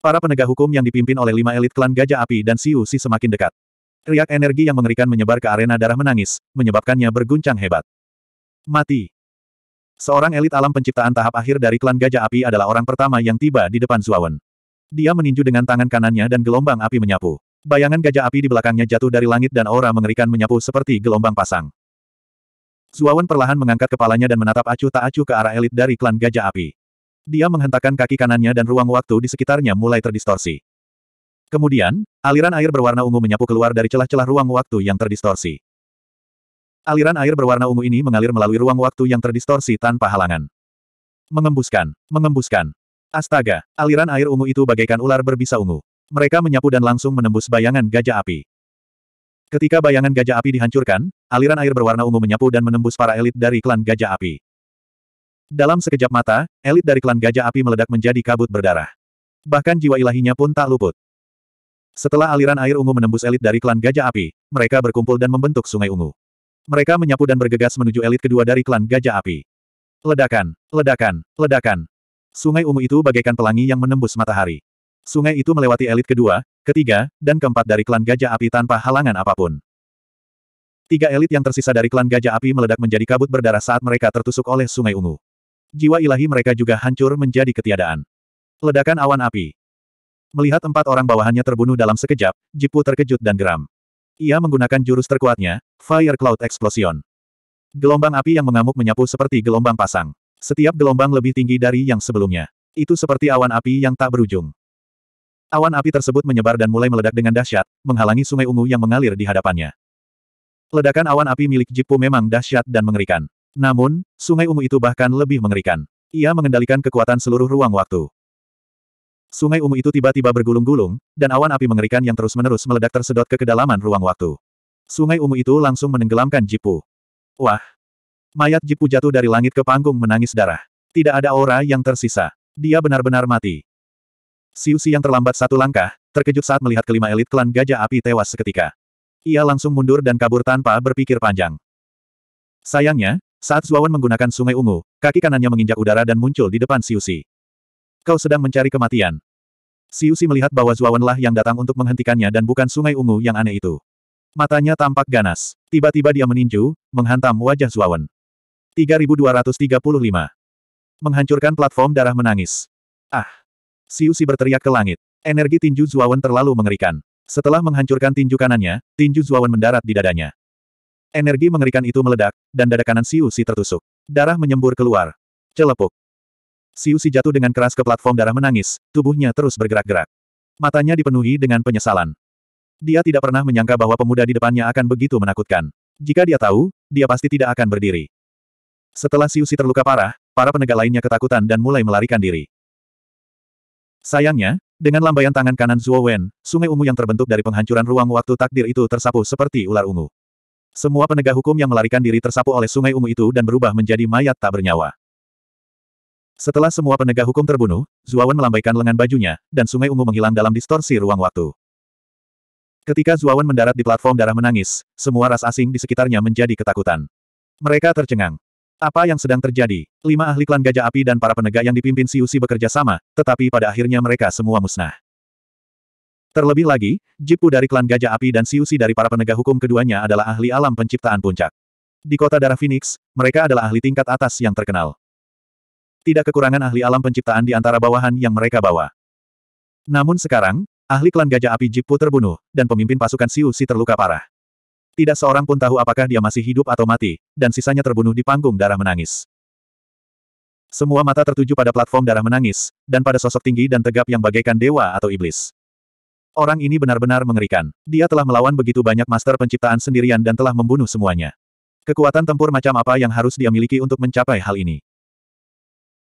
Para penegak hukum yang dipimpin oleh lima elit klan Gajah Api dan Siu Si semakin dekat. Riak energi yang mengerikan menyebar ke arena darah menangis, menyebabkannya berguncang hebat. Mati. Seorang elit alam penciptaan tahap akhir dari klan Gajah Api adalah orang pertama yang tiba di depan Zuawan. Dia meninju dengan tangan kanannya dan gelombang api menyapu. Bayangan gajah api di belakangnya jatuh dari langit dan aura mengerikan menyapu seperti gelombang pasang. Zuawan perlahan mengangkat kepalanya dan menatap acuh tak acuh ke arah elit dari klan gajah api. Dia menghentakkan kaki kanannya dan ruang waktu di sekitarnya mulai terdistorsi. Kemudian, aliran air berwarna ungu menyapu keluar dari celah-celah ruang waktu yang terdistorsi. Aliran air berwarna ungu ini mengalir melalui ruang waktu yang terdistorsi tanpa halangan. Mengembuskan, mengembuskan. Astaga, aliran air ungu itu bagaikan ular berbisa ungu. Mereka menyapu dan langsung menembus bayangan gajah api. Ketika bayangan gajah api dihancurkan, aliran air berwarna ungu menyapu dan menembus para elit dari klan gajah api. Dalam sekejap mata, elit dari klan gajah api meledak menjadi kabut berdarah. Bahkan jiwa ilahinya pun tak luput. Setelah aliran air ungu menembus elit dari klan gajah api, mereka berkumpul dan membentuk sungai ungu. Mereka menyapu dan bergegas menuju elit kedua dari klan gajah api. Ledakan, ledakan, ledakan. Sungai ungu itu bagaikan pelangi yang menembus matahari. Sungai itu melewati elit kedua, ketiga, dan keempat dari klan Gajah Api tanpa halangan apapun. Tiga elit yang tersisa dari klan Gajah Api meledak menjadi kabut berdarah saat mereka tertusuk oleh Sungai Ungu. Jiwa ilahi mereka juga hancur menjadi ketiadaan. Ledakan awan api. Melihat empat orang bawahannya terbunuh dalam sekejap, Jipu terkejut dan geram. Ia menggunakan jurus terkuatnya, Fire Cloud Explosion. Gelombang api yang mengamuk menyapu seperti gelombang pasang. Setiap gelombang lebih tinggi dari yang sebelumnya. Itu seperti awan api yang tak berujung. Awan api tersebut menyebar dan mulai meledak dengan dahsyat, menghalangi sungai ungu yang mengalir di hadapannya. Ledakan awan api milik Jipu memang dahsyat dan mengerikan. Namun, sungai ungu itu bahkan lebih mengerikan. Ia mengendalikan kekuatan seluruh ruang waktu. Sungai ungu itu tiba-tiba bergulung-gulung, dan awan api mengerikan yang terus-menerus meledak tersedot ke kedalaman ruang waktu. Sungai ungu itu langsung menenggelamkan Jipu. Wah! Mayat Jipu jatuh dari langit ke panggung menangis darah. Tidak ada aura yang tersisa. Dia benar-benar mati. Siu Si yang terlambat satu langkah, terkejut saat melihat kelima elit klan Gajah Api tewas seketika. Ia langsung mundur dan kabur tanpa berpikir panjang. Sayangnya, saat Zuawan menggunakan sungai ungu, kaki kanannya menginjak udara dan muncul di depan Siu Si. Kau sedang mencari kematian. Siu Si melihat bahwa Zuawan lah yang datang untuk menghentikannya dan bukan sungai ungu yang aneh itu. Matanya tampak ganas. Tiba-tiba dia meninju, menghantam wajah Zuawan. 3235. Menghancurkan platform darah menangis. Ah! Siu Si berteriak ke langit. Energi tinju Zuawan terlalu mengerikan. Setelah menghancurkan tinju kanannya, tinju Zuawan mendarat di dadanya. Energi mengerikan itu meledak, dan dada kanan Siu Si tertusuk. Darah menyembur keluar. Celepuk. Si jatuh dengan keras ke platform darah menangis, tubuhnya terus bergerak-gerak. Matanya dipenuhi dengan penyesalan. Dia tidak pernah menyangka bahwa pemuda di depannya akan begitu menakutkan. Jika dia tahu, dia pasti tidak akan berdiri. Setelah Siu Si terluka parah, para penegak lainnya ketakutan dan mulai melarikan diri. Sayangnya, dengan lambaian tangan kanan Zuo Wen, sungai ungu yang terbentuk dari penghancuran ruang waktu takdir itu tersapu seperti ular ungu. Semua penegak hukum yang melarikan diri tersapu oleh sungai ungu itu dan berubah menjadi mayat tak bernyawa. Setelah semua penegak hukum terbunuh, Wen melambaikan lengan bajunya, dan sungai ungu menghilang dalam distorsi ruang waktu. Ketika Wen mendarat di platform darah menangis, semua ras asing di sekitarnya menjadi ketakutan. Mereka tercengang. Apa yang sedang terjadi? Lima ahli klan gajah api dan para penegak yang dipimpin Siu Si bekerja sama, tetapi pada akhirnya mereka semua musnah. Terlebih lagi, Jipu dari klan gajah api dan Siu Si dari para penegak hukum keduanya adalah ahli alam penciptaan puncak. Di kota darah Phoenix, mereka adalah ahli tingkat atas yang terkenal. Tidak kekurangan ahli alam penciptaan di antara bawahan yang mereka bawa. Namun sekarang, ahli klan gajah api Jipu terbunuh, dan pemimpin pasukan Siu Si terluka parah. Tidak seorang pun tahu apakah dia masih hidup atau mati, dan sisanya terbunuh di panggung darah menangis. Semua mata tertuju pada platform darah menangis, dan pada sosok tinggi dan tegap yang bagaikan dewa atau iblis. Orang ini benar-benar mengerikan. Dia telah melawan begitu banyak master penciptaan sendirian dan telah membunuh semuanya. Kekuatan tempur macam apa yang harus dia miliki untuk mencapai hal ini?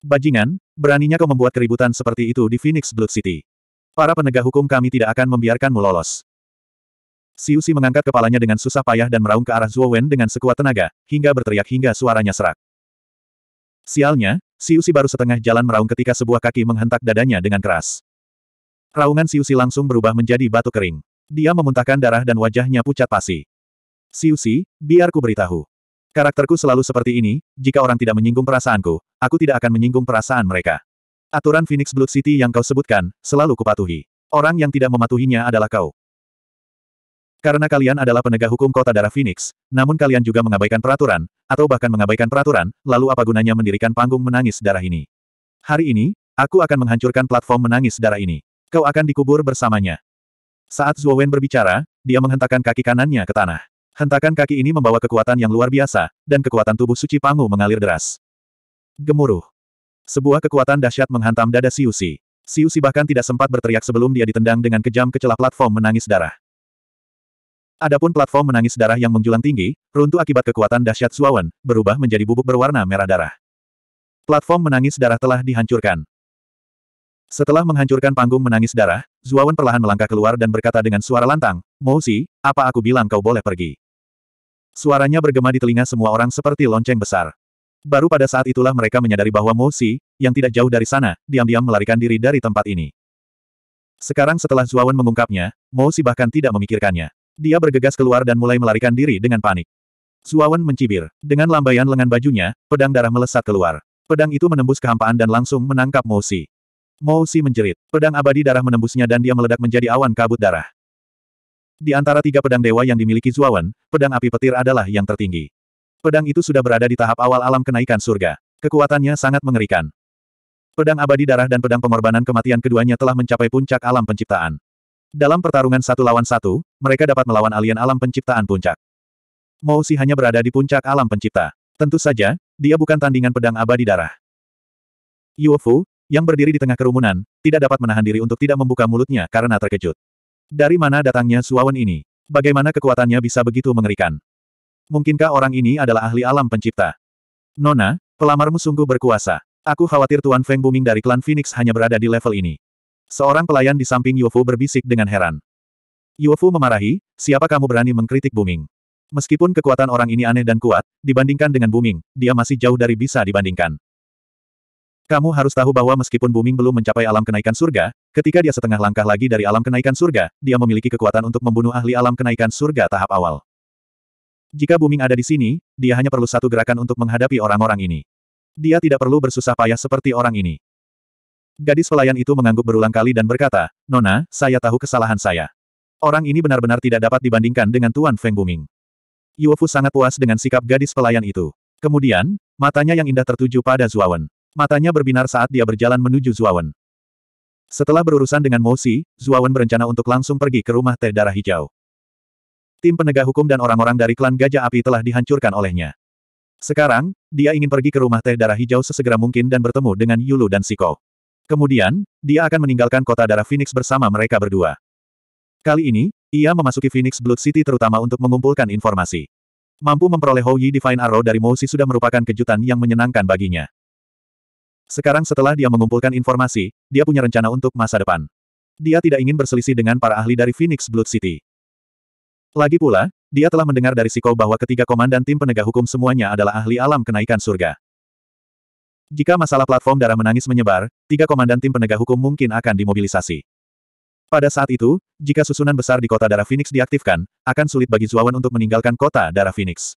Bajingan, beraninya kau membuat keributan seperti itu di Phoenix Blood City. Para penegak hukum kami tidak akan membiarkanmu lolos. Xi mengangkat kepalanya dengan susah payah dan meraung ke arah Zhuo Wen dengan sekuat tenaga, hingga berteriak hingga suaranya serak. Sialnya, Xi baru setengah jalan meraung ketika sebuah kaki menghentak dadanya dengan keras. Raungan Xi langsung berubah menjadi batu kering. Dia memuntahkan darah dan wajahnya pucat pasi. Siusi, biar ku beritahu. Karakterku selalu seperti ini, jika orang tidak menyinggung perasaanku, aku tidak akan menyinggung perasaan mereka. Aturan Phoenix Blood City yang kau sebutkan, selalu kupatuhi. Orang yang tidak mematuhinya adalah kau. Karena kalian adalah penegak hukum kota darah Phoenix, namun kalian juga mengabaikan peraturan, atau bahkan mengabaikan peraturan, lalu apa gunanya mendirikan panggung menangis darah ini? Hari ini, aku akan menghancurkan platform menangis darah ini. Kau akan dikubur bersamanya. Saat Zhuo Wen berbicara, dia menghentakkan kaki kanannya ke tanah. Hentakan kaki ini membawa kekuatan yang luar biasa, dan kekuatan tubuh suci Pangu mengalir deras. Gemuruh. Sebuah kekuatan dahsyat menghantam dada Siusi. Siusi bahkan tidak sempat berteriak sebelum dia ditendang dengan kejam ke celah platform menangis darah. Adapun platform menangis darah yang menjulang tinggi, runtuh akibat kekuatan dahsyat Suawan, berubah menjadi bubuk berwarna merah darah. Platform menangis darah telah dihancurkan. Setelah menghancurkan panggung menangis darah, Zuawan perlahan melangkah keluar dan berkata dengan suara lantang, Mousi, apa aku bilang kau boleh pergi? Suaranya bergema di telinga semua orang seperti lonceng besar. Baru pada saat itulah mereka menyadari bahwa Mousi, yang tidak jauh dari sana, diam-diam melarikan diri dari tempat ini. Sekarang setelah Zuawan mengungkapnya, Mousi bahkan tidak memikirkannya. Dia bergegas keluar dan mulai melarikan diri dengan panik. Suawan mencibir. Dengan lambaian lengan bajunya, pedang darah melesat keluar. Pedang itu menembus kehampaan dan langsung menangkap Mousi. Mousi menjerit. Pedang abadi darah menembusnya dan dia meledak menjadi awan kabut darah. Di antara tiga pedang dewa yang dimiliki Zuawan, pedang api petir adalah yang tertinggi. Pedang itu sudah berada di tahap awal alam kenaikan surga. Kekuatannya sangat mengerikan. Pedang abadi darah dan pedang pengorbanan kematian keduanya telah mencapai puncak alam penciptaan. Dalam pertarungan satu lawan satu, mereka dapat melawan alien alam penciptaan puncak. Mo Si hanya berada di puncak alam pencipta. Tentu saja, dia bukan tandingan pedang abadi darah. Yuo Fu, yang berdiri di tengah kerumunan, tidak dapat menahan diri untuk tidak membuka mulutnya karena terkejut. Dari mana datangnya Suawan ini? Bagaimana kekuatannya bisa begitu mengerikan? Mungkinkah orang ini adalah ahli alam pencipta? Nona, pelamarmu sungguh berkuasa. Aku khawatir Tuan Feng Buming dari klan Phoenix hanya berada di level ini. Seorang pelayan di samping Yufu berbisik dengan heran. Yufu memarahi, siapa kamu berani mengkritik Booming? Meskipun kekuatan orang ini aneh dan kuat, dibandingkan dengan Booming, dia masih jauh dari bisa dibandingkan. Kamu harus tahu bahwa meskipun Booming belum mencapai alam kenaikan surga, ketika dia setengah langkah lagi dari alam kenaikan surga, dia memiliki kekuatan untuk membunuh ahli alam kenaikan surga tahap awal. Jika Booming ada di sini, dia hanya perlu satu gerakan untuk menghadapi orang-orang ini. Dia tidak perlu bersusah payah seperti orang ini. Gadis pelayan itu mengangguk berulang kali dan berkata, Nona, saya tahu kesalahan saya. Orang ini benar-benar tidak dapat dibandingkan dengan Tuan Feng Buming. Yuofu sangat puas dengan sikap gadis pelayan itu. Kemudian, matanya yang indah tertuju pada Zuawan. Matanya berbinar saat dia berjalan menuju Zuawan. Setelah berurusan dengan Mosi, Zuawan berencana untuk langsung pergi ke rumah teh darah hijau. Tim penegak hukum dan orang-orang dari klan Gajah Api telah dihancurkan olehnya. Sekarang, dia ingin pergi ke rumah teh darah hijau sesegera mungkin dan bertemu dengan Yulu dan Siko. Kemudian, dia akan meninggalkan kota darah Phoenix bersama mereka berdua. Kali ini, ia memasuki Phoenix Blood City terutama untuk mengumpulkan informasi. Mampu memperoleh Hou Yi Divine Arrow dari Mousi sudah merupakan kejutan yang menyenangkan baginya. Sekarang setelah dia mengumpulkan informasi, dia punya rencana untuk masa depan. Dia tidak ingin berselisih dengan para ahli dari Phoenix Blood City. Lagi pula, dia telah mendengar dari Siko bahwa ketiga komandan tim penegak hukum semuanya adalah ahli alam kenaikan surga. Jika masalah platform darah menangis menyebar, tiga komandan tim penegak hukum mungkin akan dimobilisasi. Pada saat itu, jika susunan besar di kota darah Phoenix diaktifkan, akan sulit bagi Zuawan untuk meninggalkan kota darah Phoenix.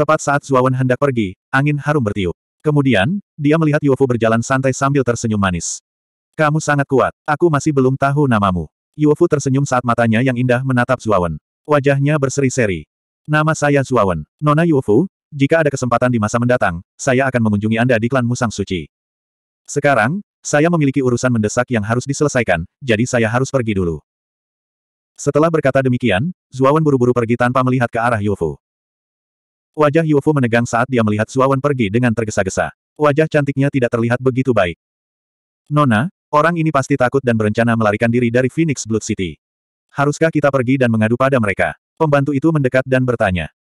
Tepat saat Zuawan hendak pergi, angin harum bertiup. Kemudian, dia melihat Yuofu berjalan santai sambil tersenyum manis. Kamu sangat kuat, aku masih belum tahu namamu. Yuofu tersenyum saat matanya yang indah menatap Zuawan. Wajahnya berseri-seri. Nama saya Zuawan. Nona Yuofu, jika ada kesempatan di masa mendatang, saya akan mengunjungi Anda di klan Musang Suci. Sekarang, saya memiliki urusan mendesak yang harus diselesaikan, jadi saya harus pergi dulu. Setelah berkata demikian, Zuawan buru-buru pergi tanpa melihat ke arah Yufu. Wajah Yufu menegang saat dia melihat Zuawan pergi dengan tergesa-gesa. Wajah cantiknya tidak terlihat begitu baik. Nona, orang ini pasti takut dan berencana melarikan diri dari Phoenix Blood City. Haruskah kita pergi dan mengadu pada mereka? Pembantu itu mendekat dan bertanya.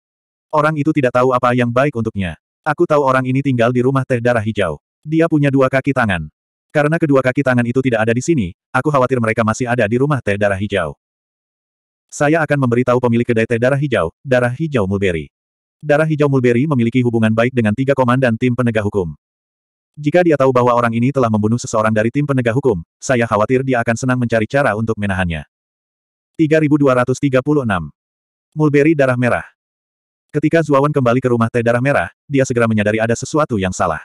Orang itu tidak tahu apa yang baik untuknya. Aku tahu orang ini tinggal di rumah teh darah hijau. Dia punya dua kaki tangan. Karena kedua kaki tangan itu tidak ada di sini, aku khawatir mereka masih ada di rumah teh darah hijau. Saya akan memberitahu pemilik kedai teh darah hijau, darah hijau mulberry. Darah hijau mulberry memiliki hubungan baik dengan tiga komandan tim penegak hukum. Jika dia tahu bahwa orang ini telah membunuh seseorang dari tim penegak hukum, saya khawatir dia akan senang mencari cara untuk menahannya. 3236 Mulberry darah merah Ketika Zuawan kembali ke rumah teh darah merah, dia segera menyadari ada sesuatu yang salah.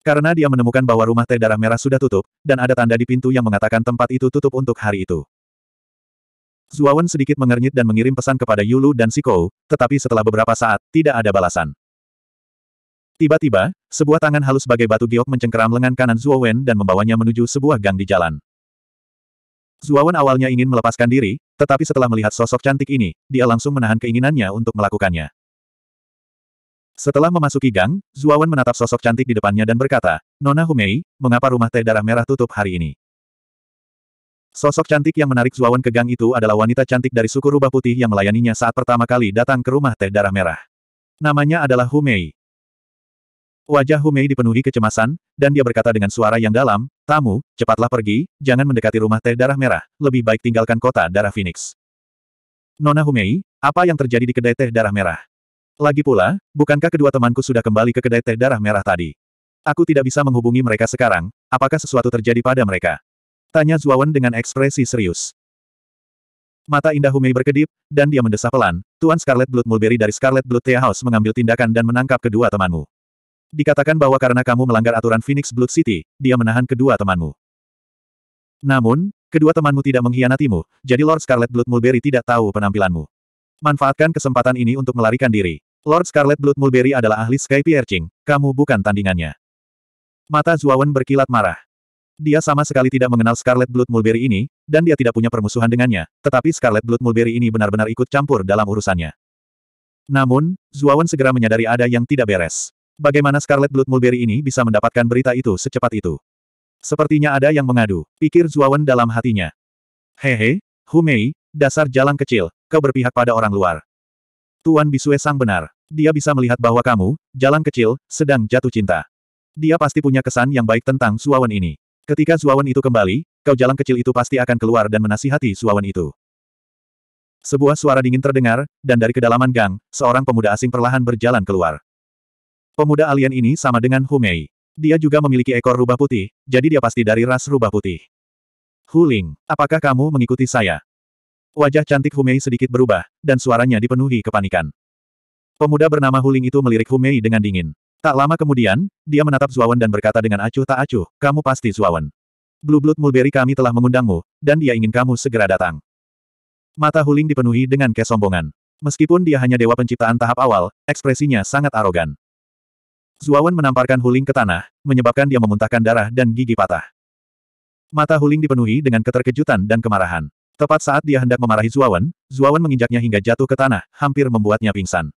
Karena dia menemukan bahwa rumah teh darah merah sudah tutup, dan ada tanda di pintu yang mengatakan tempat itu tutup untuk hari itu. Zuawan sedikit mengernyit dan mengirim pesan kepada Yulu dan Siko, tetapi setelah beberapa saat, tidak ada balasan. Tiba-tiba, sebuah tangan halus sebagai batu giok mencengkeram lengan kanan Zuowen dan membawanya menuju sebuah gang di jalan. Zuawan awalnya ingin melepaskan diri, tetapi setelah melihat sosok cantik ini, dia langsung menahan keinginannya untuk melakukannya. Setelah memasuki gang, Zuawan menatap sosok cantik di depannya dan berkata, Nona Humei, mengapa rumah teh darah merah tutup hari ini? Sosok cantik yang menarik Zuawan ke gang itu adalah wanita cantik dari suku rubah putih yang melayaninya saat pertama kali datang ke rumah teh darah merah. Namanya adalah Humei. Wajah Humei dipenuhi kecemasan, dan dia berkata dengan suara yang dalam, Tamu, cepatlah pergi, jangan mendekati rumah teh darah merah, lebih baik tinggalkan kota darah Phoenix. Nona Humei, apa yang terjadi di kedai teh darah merah? Lagi pula, bukankah kedua temanku sudah kembali ke kedai teh darah merah tadi? Aku tidak bisa menghubungi mereka sekarang, apakah sesuatu terjadi pada mereka? Tanya Zuawan dengan ekspresi serius. Mata indah Humei berkedip, dan dia mendesah pelan, Tuan Scarlet Blood Mulberry dari Scarlet Blood Tea House mengambil tindakan dan menangkap kedua temanmu. Dikatakan bahwa karena kamu melanggar aturan Phoenix Blood City, dia menahan kedua temanmu. Namun, kedua temanmu tidak mengkhianatimu, jadi Lord Scarlet Blood Mulberry tidak tahu penampilanmu. Manfaatkan kesempatan ini untuk melarikan diri. Lord Scarlet Blood Mulberry adalah ahli Sky Piercing, kamu bukan tandingannya. Mata Zuawan berkilat marah. Dia sama sekali tidak mengenal Scarlet Blood Mulberry ini, dan dia tidak punya permusuhan dengannya, tetapi Scarlet Blood Mulberry ini benar-benar ikut campur dalam urusannya. Namun, Zuawan segera menyadari ada yang tidak beres. Bagaimana Scarlet Blood Mulberry ini bisa mendapatkan berita itu secepat itu? Sepertinya ada yang mengadu, pikir Zuawan dalam hatinya. Hehe, Humei, dasar jalan kecil, kau berpihak pada orang luar. Tuan Bisue Sang benar, dia bisa melihat bahwa kamu, jalan kecil, sedang jatuh cinta. Dia pasti punya kesan yang baik tentang Zuawan ini. Ketika Zuawan itu kembali, kau jalan kecil itu pasti akan keluar dan menasihati Zuawan itu. Sebuah suara dingin terdengar, dan dari kedalaman gang, seorang pemuda asing perlahan berjalan keluar. Pemuda alien ini sama dengan Humei. Dia juga memiliki ekor rubah putih, jadi dia pasti dari ras rubah putih. Huling, apakah kamu mengikuti saya? Wajah cantik Humei sedikit berubah, dan suaranya dipenuhi kepanikan. Pemuda bernama Huling itu melirik Humei dengan dingin. Tak lama kemudian, dia menatap Zuawan dan berkata dengan acuh tak acuh, kamu pasti Zuawan. Blue Blood Mulberry kami telah mengundangmu, dan dia ingin kamu segera datang. Mata Huling dipenuhi dengan kesombongan. Meskipun dia hanya dewa penciptaan tahap awal, ekspresinya sangat arogan. Zuawan menamparkan Huling ke tanah, menyebabkan dia memuntahkan darah dan gigi patah. Mata Huling dipenuhi dengan keterkejutan dan kemarahan. Tepat saat dia hendak memarahi Zuawan, Zuawan menginjaknya hingga jatuh ke tanah, hampir membuatnya pingsan.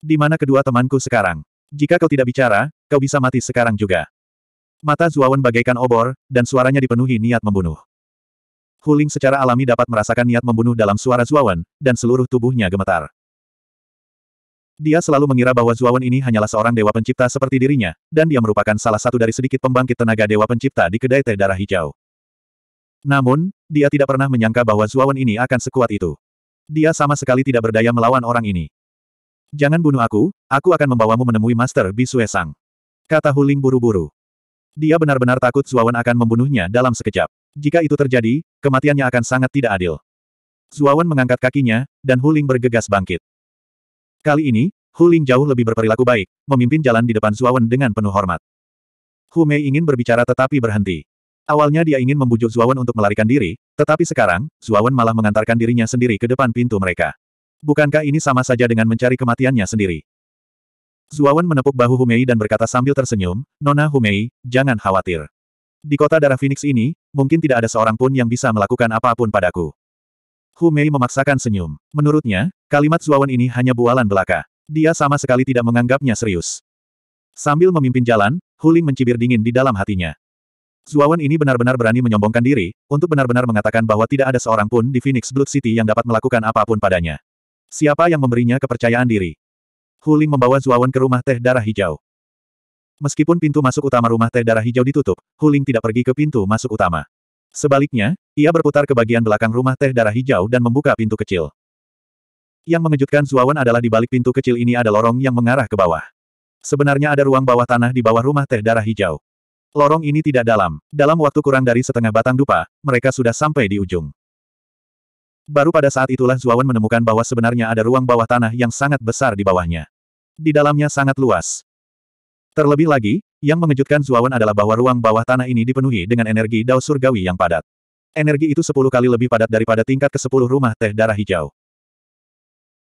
Di mana kedua temanku sekarang? Jika kau tidak bicara, kau bisa mati sekarang juga. Mata Zuawan bagaikan obor, dan suaranya dipenuhi niat membunuh. Huling secara alami dapat merasakan niat membunuh dalam suara Zuawan, dan seluruh tubuhnya gemetar. Dia selalu mengira bahwa Zuawan ini hanyalah seorang dewa pencipta seperti dirinya, dan dia merupakan salah satu dari sedikit pembangkit tenaga dewa pencipta di kedai teh darah hijau. Namun, dia tidak pernah menyangka bahwa Zuawan ini akan sekuat itu. Dia sama sekali tidak berdaya melawan orang ini. Jangan bunuh aku, aku akan membawamu menemui Master Bisue Sang. Kata Huling buru-buru. Dia benar-benar takut Zuawan akan membunuhnya dalam sekejap. Jika itu terjadi, kematiannya akan sangat tidak adil. Zuawan mengangkat kakinya, dan Huling bergegas bangkit. Kali ini, Hu Ling jauh lebih berperilaku baik, memimpin jalan di depan Zuawan dengan penuh hormat. Hu Mei ingin berbicara tetapi berhenti. Awalnya dia ingin membujuk Zuawan untuk melarikan diri, tetapi sekarang, Zuawan malah mengantarkan dirinya sendiri ke depan pintu mereka. Bukankah ini sama saja dengan mencari kematiannya sendiri? Zuawan menepuk bahu Hu Mei dan berkata sambil tersenyum, Nona Hu Mei, jangan khawatir. Di kota darah Phoenix ini, mungkin tidak ada seorang pun yang bisa melakukan apapun padaku. Hu Mei memaksakan senyum. Menurutnya, Kalimat Zuawan ini hanya bualan belaka. Dia sama sekali tidak menganggapnya serius. Sambil memimpin jalan, Huling mencibir dingin di dalam hatinya. Zuawan ini benar-benar berani menyombongkan diri, untuk benar-benar mengatakan bahwa tidak ada seorang pun di Phoenix Blood City yang dapat melakukan apapun padanya. Siapa yang memberinya kepercayaan diri? Huling membawa Zuawan ke rumah teh darah hijau. Meskipun pintu masuk utama rumah teh darah hijau ditutup, Huling tidak pergi ke pintu masuk utama. Sebaliknya, ia berputar ke bagian belakang rumah teh darah hijau dan membuka pintu kecil. Yang mengejutkan Zuawan adalah di balik pintu kecil ini ada lorong yang mengarah ke bawah. Sebenarnya ada ruang bawah tanah di bawah rumah teh darah hijau. Lorong ini tidak dalam. Dalam waktu kurang dari setengah batang dupa, mereka sudah sampai di ujung. Baru pada saat itulah Zuawan menemukan bahwa sebenarnya ada ruang bawah tanah yang sangat besar di bawahnya. Di dalamnya sangat luas. Terlebih lagi, yang mengejutkan Zuawan adalah bahwa ruang bawah tanah ini dipenuhi dengan energi dao surgawi yang padat. Energi itu sepuluh kali lebih padat daripada tingkat ke-10 rumah teh darah hijau.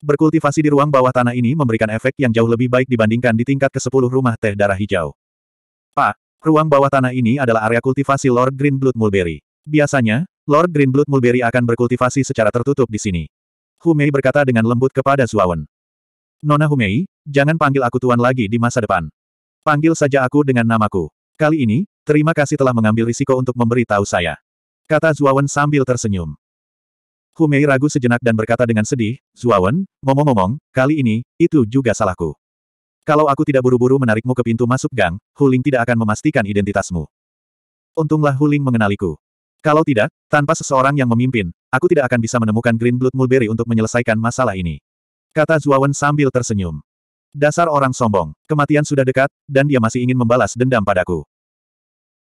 Berkultivasi di ruang bawah tanah ini memberikan efek yang jauh lebih baik dibandingkan di tingkat ke-10 rumah teh darah hijau. Pak, ruang bawah tanah ini adalah area kultivasi Lord Green Blood Mulberry. Biasanya, Lord Green Blood Mulberry akan berkultivasi secara tertutup di sini. Humei berkata dengan lembut kepada Zuawan. Nona Humei, jangan panggil aku tuan lagi di masa depan. Panggil saja aku dengan namaku. Kali ini, terima kasih telah mengambil risiko untuk memberi tahu saya. Kata Zuawan sambil tersenyum. Hu Mei ragu sejenak dan berkata dengan sedih, Zuawan, ngomong-ngomong, kali ini, itu juga salahku. Kalau aku tidak buru-buru menarikmu ke pintu masuk gang, Huling tidak akan memastikan identitasmu. Untunglah Huling mengenaliku. Kalau tidak, tanpa seseorang yang memimpin, aku tidak akan bisa menemukan Green Blood Mulberry untuk menyelesaikan masalah ini. Kata Zuawan sambil tersenyum. Dasar orang sombong, kematian sudah dekat, dan dia masih ingin membalas dendam padaku.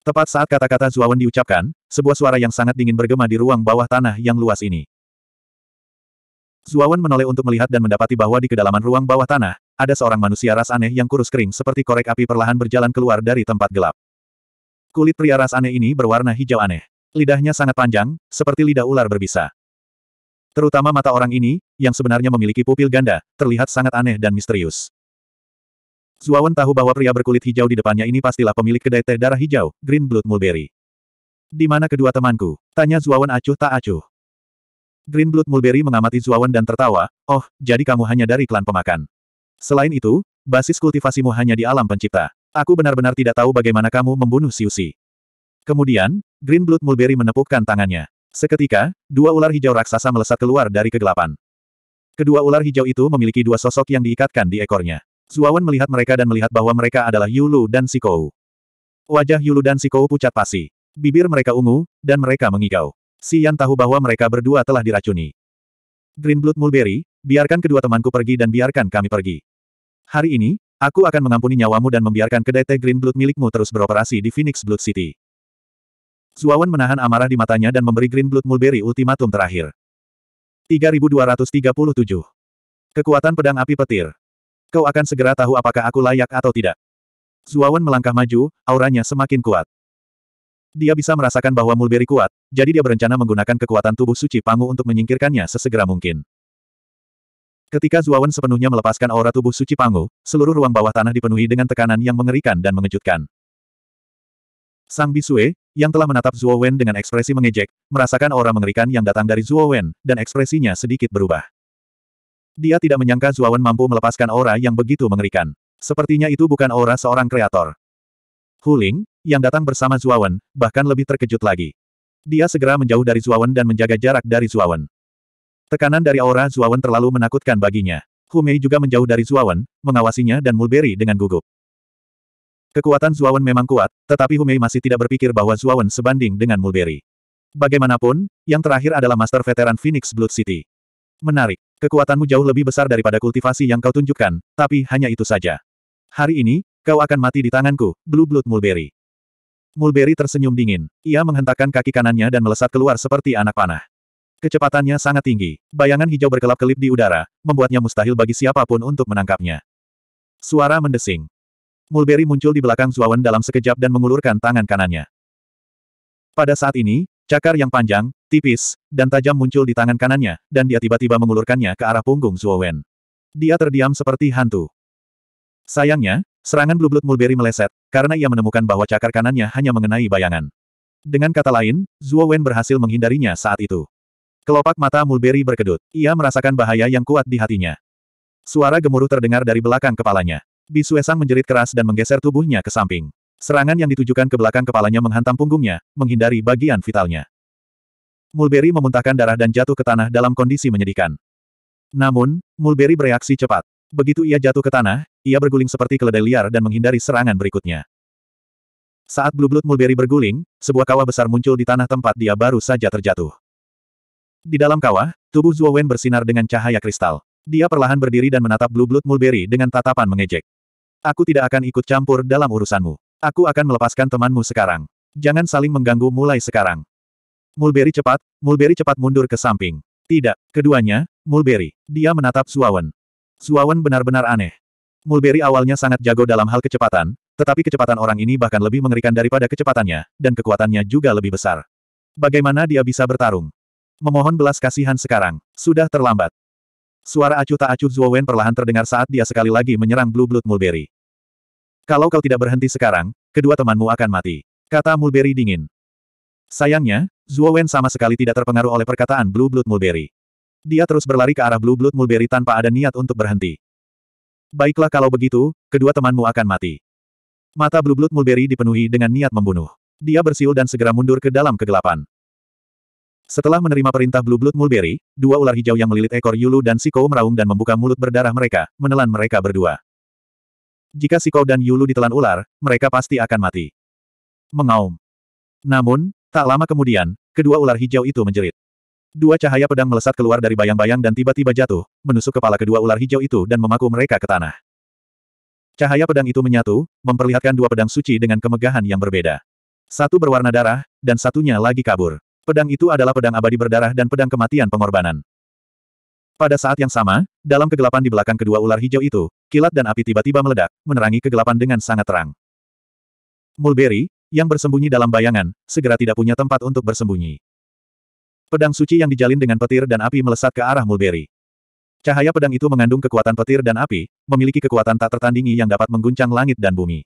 Tepat saat kata-kata Zuawan diucapkan, sebuah suara yang sangat dingin bergema di ruang bawah tanah yang luas ini. Zuawan menoleh untuk melihat dan mendapati bahwa di kedalaman ruang bawah tanah, ada seorang manusia ras aneh yang kurus kering seperti korek api perlahan berjalan keluar dari tempat gelap. Kulit pria ras aneh ini berwarna hijau aneh. Lidahnya sangat panjang, seperti lidah ular berbisa. Terutama mata orang ini, yang sebenarnya memiliki pupil ganda, terlihat sangat aneh dan misterius. Zuawan tahu bahwa pria berkulit hijau di depannya ini pastilah pemilik kedai teh darah hijau, Green Blood Mulberry. Di mana kedua temanku? Tanya Zuawan acuh tak acuh. Green Blood Mulberry mengamati Zuawan dan tertawa, oh, jadi kamu hanya dari klan pemakan. Selain itu, basis kultivasimu hanya di alam pencipta. Aku benar-benar tidak tahu bagaimana kamu membunuh Siusi. Kemudian, Green Blood Mulberry menepukkan tangannya. Seketika, dua ular hijau raksasa melesat keluar dari kegelapan. Kedua ular hijau itu memiliki dua sosok yang diikatkan di ekornya. Zuawan melihat mereka dan melihat bahwa mereka adalah Yulu dan Sikou. Wajah Yulu dan Sikou pucat pasi. Bibir mereka ungu, dan mereka mengigau. Si Yan tahu bahwa mereka berdua telah diracuni. Green Blood Mulberry, biarkan kedua temanku pergi dan biarkan kami pergi. Hari ini, aku akan mengampuni nyawamu dan membiarkan kedai teh Green Blood milikmu terus beroperasi di Phoenix Blood City. Zuawan menahan amarah di matanya dan memberi Green Blood Mulberry ultimatum terakhir. 3237. Kekuatan pedang api petir. Kau akan segera tahu apakah aku layak atau tidak. Zuawan melangkah maju, auranya semakin kuat. Dia bisa merasakan bahwa Mulberry kuat, jadi dia berencana menggunakan kekuatan tubuh suci Pangu untuk menyingkirkannya sesegera mungkin. Ketika Zuawan sepenuhnya melepaskan aura tubuh suci Pangu, seluruh ruang bawah tanah dipenuhi dengan tekanan yang mengerikan dan mengejutkan. Sang Bisue, yang telah menatap Zuo dengan ekspresi mengejek, merasakan aura mengerikan yang datang dari Zuo dan ekspresinya sedikit berubah. Dia tidak menyangka Zuawan mampu melepaskan aura yang begitu mengerikan. Sepertinya itu bukan aura seorang kreator. Huling, yang datang bersama Zuawan, bahkan lebih terkejut lagi. Dia segera menjauh dari Zuawan dan menjaga jarak dari Zuawan. Tekanan dari aura Zuawan terlalu menakutkan baginya. Humei juga menjauh dari Zuawan, mengawasinya dan Mulberry dengan gugup. Kekuatan Zuawan memang kuat, tetapi Humei masih tidak berpikir bahwa Zuawan sebanding dengan Mulberry. Bagaimanapun, yang terakhir adalah Master Veteran Phoenix Blood City. Menarik. Kekuatanmu jauh lebih besar daripada kultivasi yang kau tunjukkan, tapi hanya itu saja. Hari ini, kau akan mati di tanganku, Blue Blood Mulberry. Mulberry tersenyum dingin. Ia menghentakkan kaki kanannya dan melesat keluar seperti anak panah. Kecepatannya sangat tinggi. Bayangan hijau berkelap-kelip di udara, membuatnya mustahil bagi siapapun untuk menangkapnya. Suara mendesing. Mulberry muncul di belakang Zuawan dalam sekejap dan mengulurkan tangan kanannya. Pada saat ini, Cakar yang panjang, tipis, dan tajam muncul di tangan kanannya, dan dia tiba-tiba mengulurkannya ke arah punggung Zhuo Wen. Dia terdiam seperti hantu. Sayangnya, serangan Blue Blood Mulberry meleset, karena ia menemukan bahwa cakar kanannya hanya mengenai bayangan. Dengan kata lain, Zhuo Wen berhasil menghindarinya saat itu. Kelopak mata Mulberry berkedut. Ia merasakan bahaya yang kuat di hatinya. Suara gemuruh terdengar dari belakang kepalanya. Bisuesang menjerit keras dan menggeser tubuhnya ke samping. Serangan yang ditujukan ke belakang kepalanya menghantam punggungnya, menghindari bagian vitalnya. Mulberry memuntahkan darah dan jatuh ke tanah dalam kondisi menyedihkan. Namun, Mulberry bereaksi cepat. Begitu ia jatuh ke tanah, ia berguling seperti keledai liar dan menghindari serangan berikutnya. Saat Blue Blood Mulberry berguling, sebuah kawah besar muncul di tanah tempat dia baru saja terjatuh. Di dalam kawah, tubuh Zhuo Wen bersinar dengan cahaya kristal. Dia perlahan berdiri dan menatap Blue Blood Mulberry dengan tatapan mengejek. Aku tidak akan ikut campur dalam urusanmu. Aku akan melepaskan temanmu sekarang. Jangan saling mengganggu mulai sekarang. Mulberry cepat, Mulberry cepat mundur ke samping. Tidak, keduanya, Mulberry. Dia menatap Suawen. Suawen benar-benar aneh. Mulberry awalnya sangat jago dalam hal kecepatan, tetapi kecepatan orang ini bahkan lebih mengerikan daripada kecepatannya, dan kekuatannya juga lebih besar. Bagaimana dia bisa bertarung? Memohon belas kasihan sekarang. Sudah terlambat. Suara acuh tak acuh Zuowen perlahan terdengar saat dia sekali lagi menyerang Blue Blood Mulberry. Kalau kau tidak berhenti sekarang, kedua temanmu akan mati. Kata Mulberry dingin. Sayangnya, Zhuo Wen sama sekali tidak terpengaruh oleh perkataan Blue Blood Mulberry. Dia terus berlari ke arah Blue Blood Mulberry tanpa ada niat untuk berhenti. Baiklah kalau begitu, kedua temanmu akan mati. Mata Blue Blood Mulberry dipenuhi dengan niat membunuh. Dia bersiul dan segera mundur ke dalam kegelapan. Setelah menerima perintah Blue Blood Mulberry, dua ular hijau yang melilit ekor Yulu dan Siko meraung dan membuka mulut berdarah mereka, menelan mereka berdua. Jika Siko dan Yulu ditelan ular, mereka pasti akan mati. Mengaum. Namun, tak lama kemudian, kedua ular hijau itu menjerit. Dua cahaya pedang melesat keluar dari bayang-bayang dan tiba-tiba jatuh, menusuk kepala kedua ular hijau itu dan memaku mereka ke tanah. Cahaya pedang itu menyatu, memperlihatkan dua pedang suci dengan kemegahan yang berbeda. Satu berwarna darah, dan satunya lagi kabur. Pedang itu adalah pedang abadi berdarah dan pedang kematian pengorbanan. Pada saat yang sama, dalam kegelapan di belakang kedua ular hijau itu, kilat dan api tiba-tiba meledak, menerangi kegelapan dengan sangat terang. Mulberry, yang bersembunyi dalam bayangan, segera tidak punya tempat untuk bersembunyi. Pedang suci yang dijalin dengan petir dan api melesat ke arah Mulberry. Cahaya pedang itu mengandung kekuatan petir dan api, memiliki kekuatan tak tertandingi yang dapat mengguncang langit dan bumi.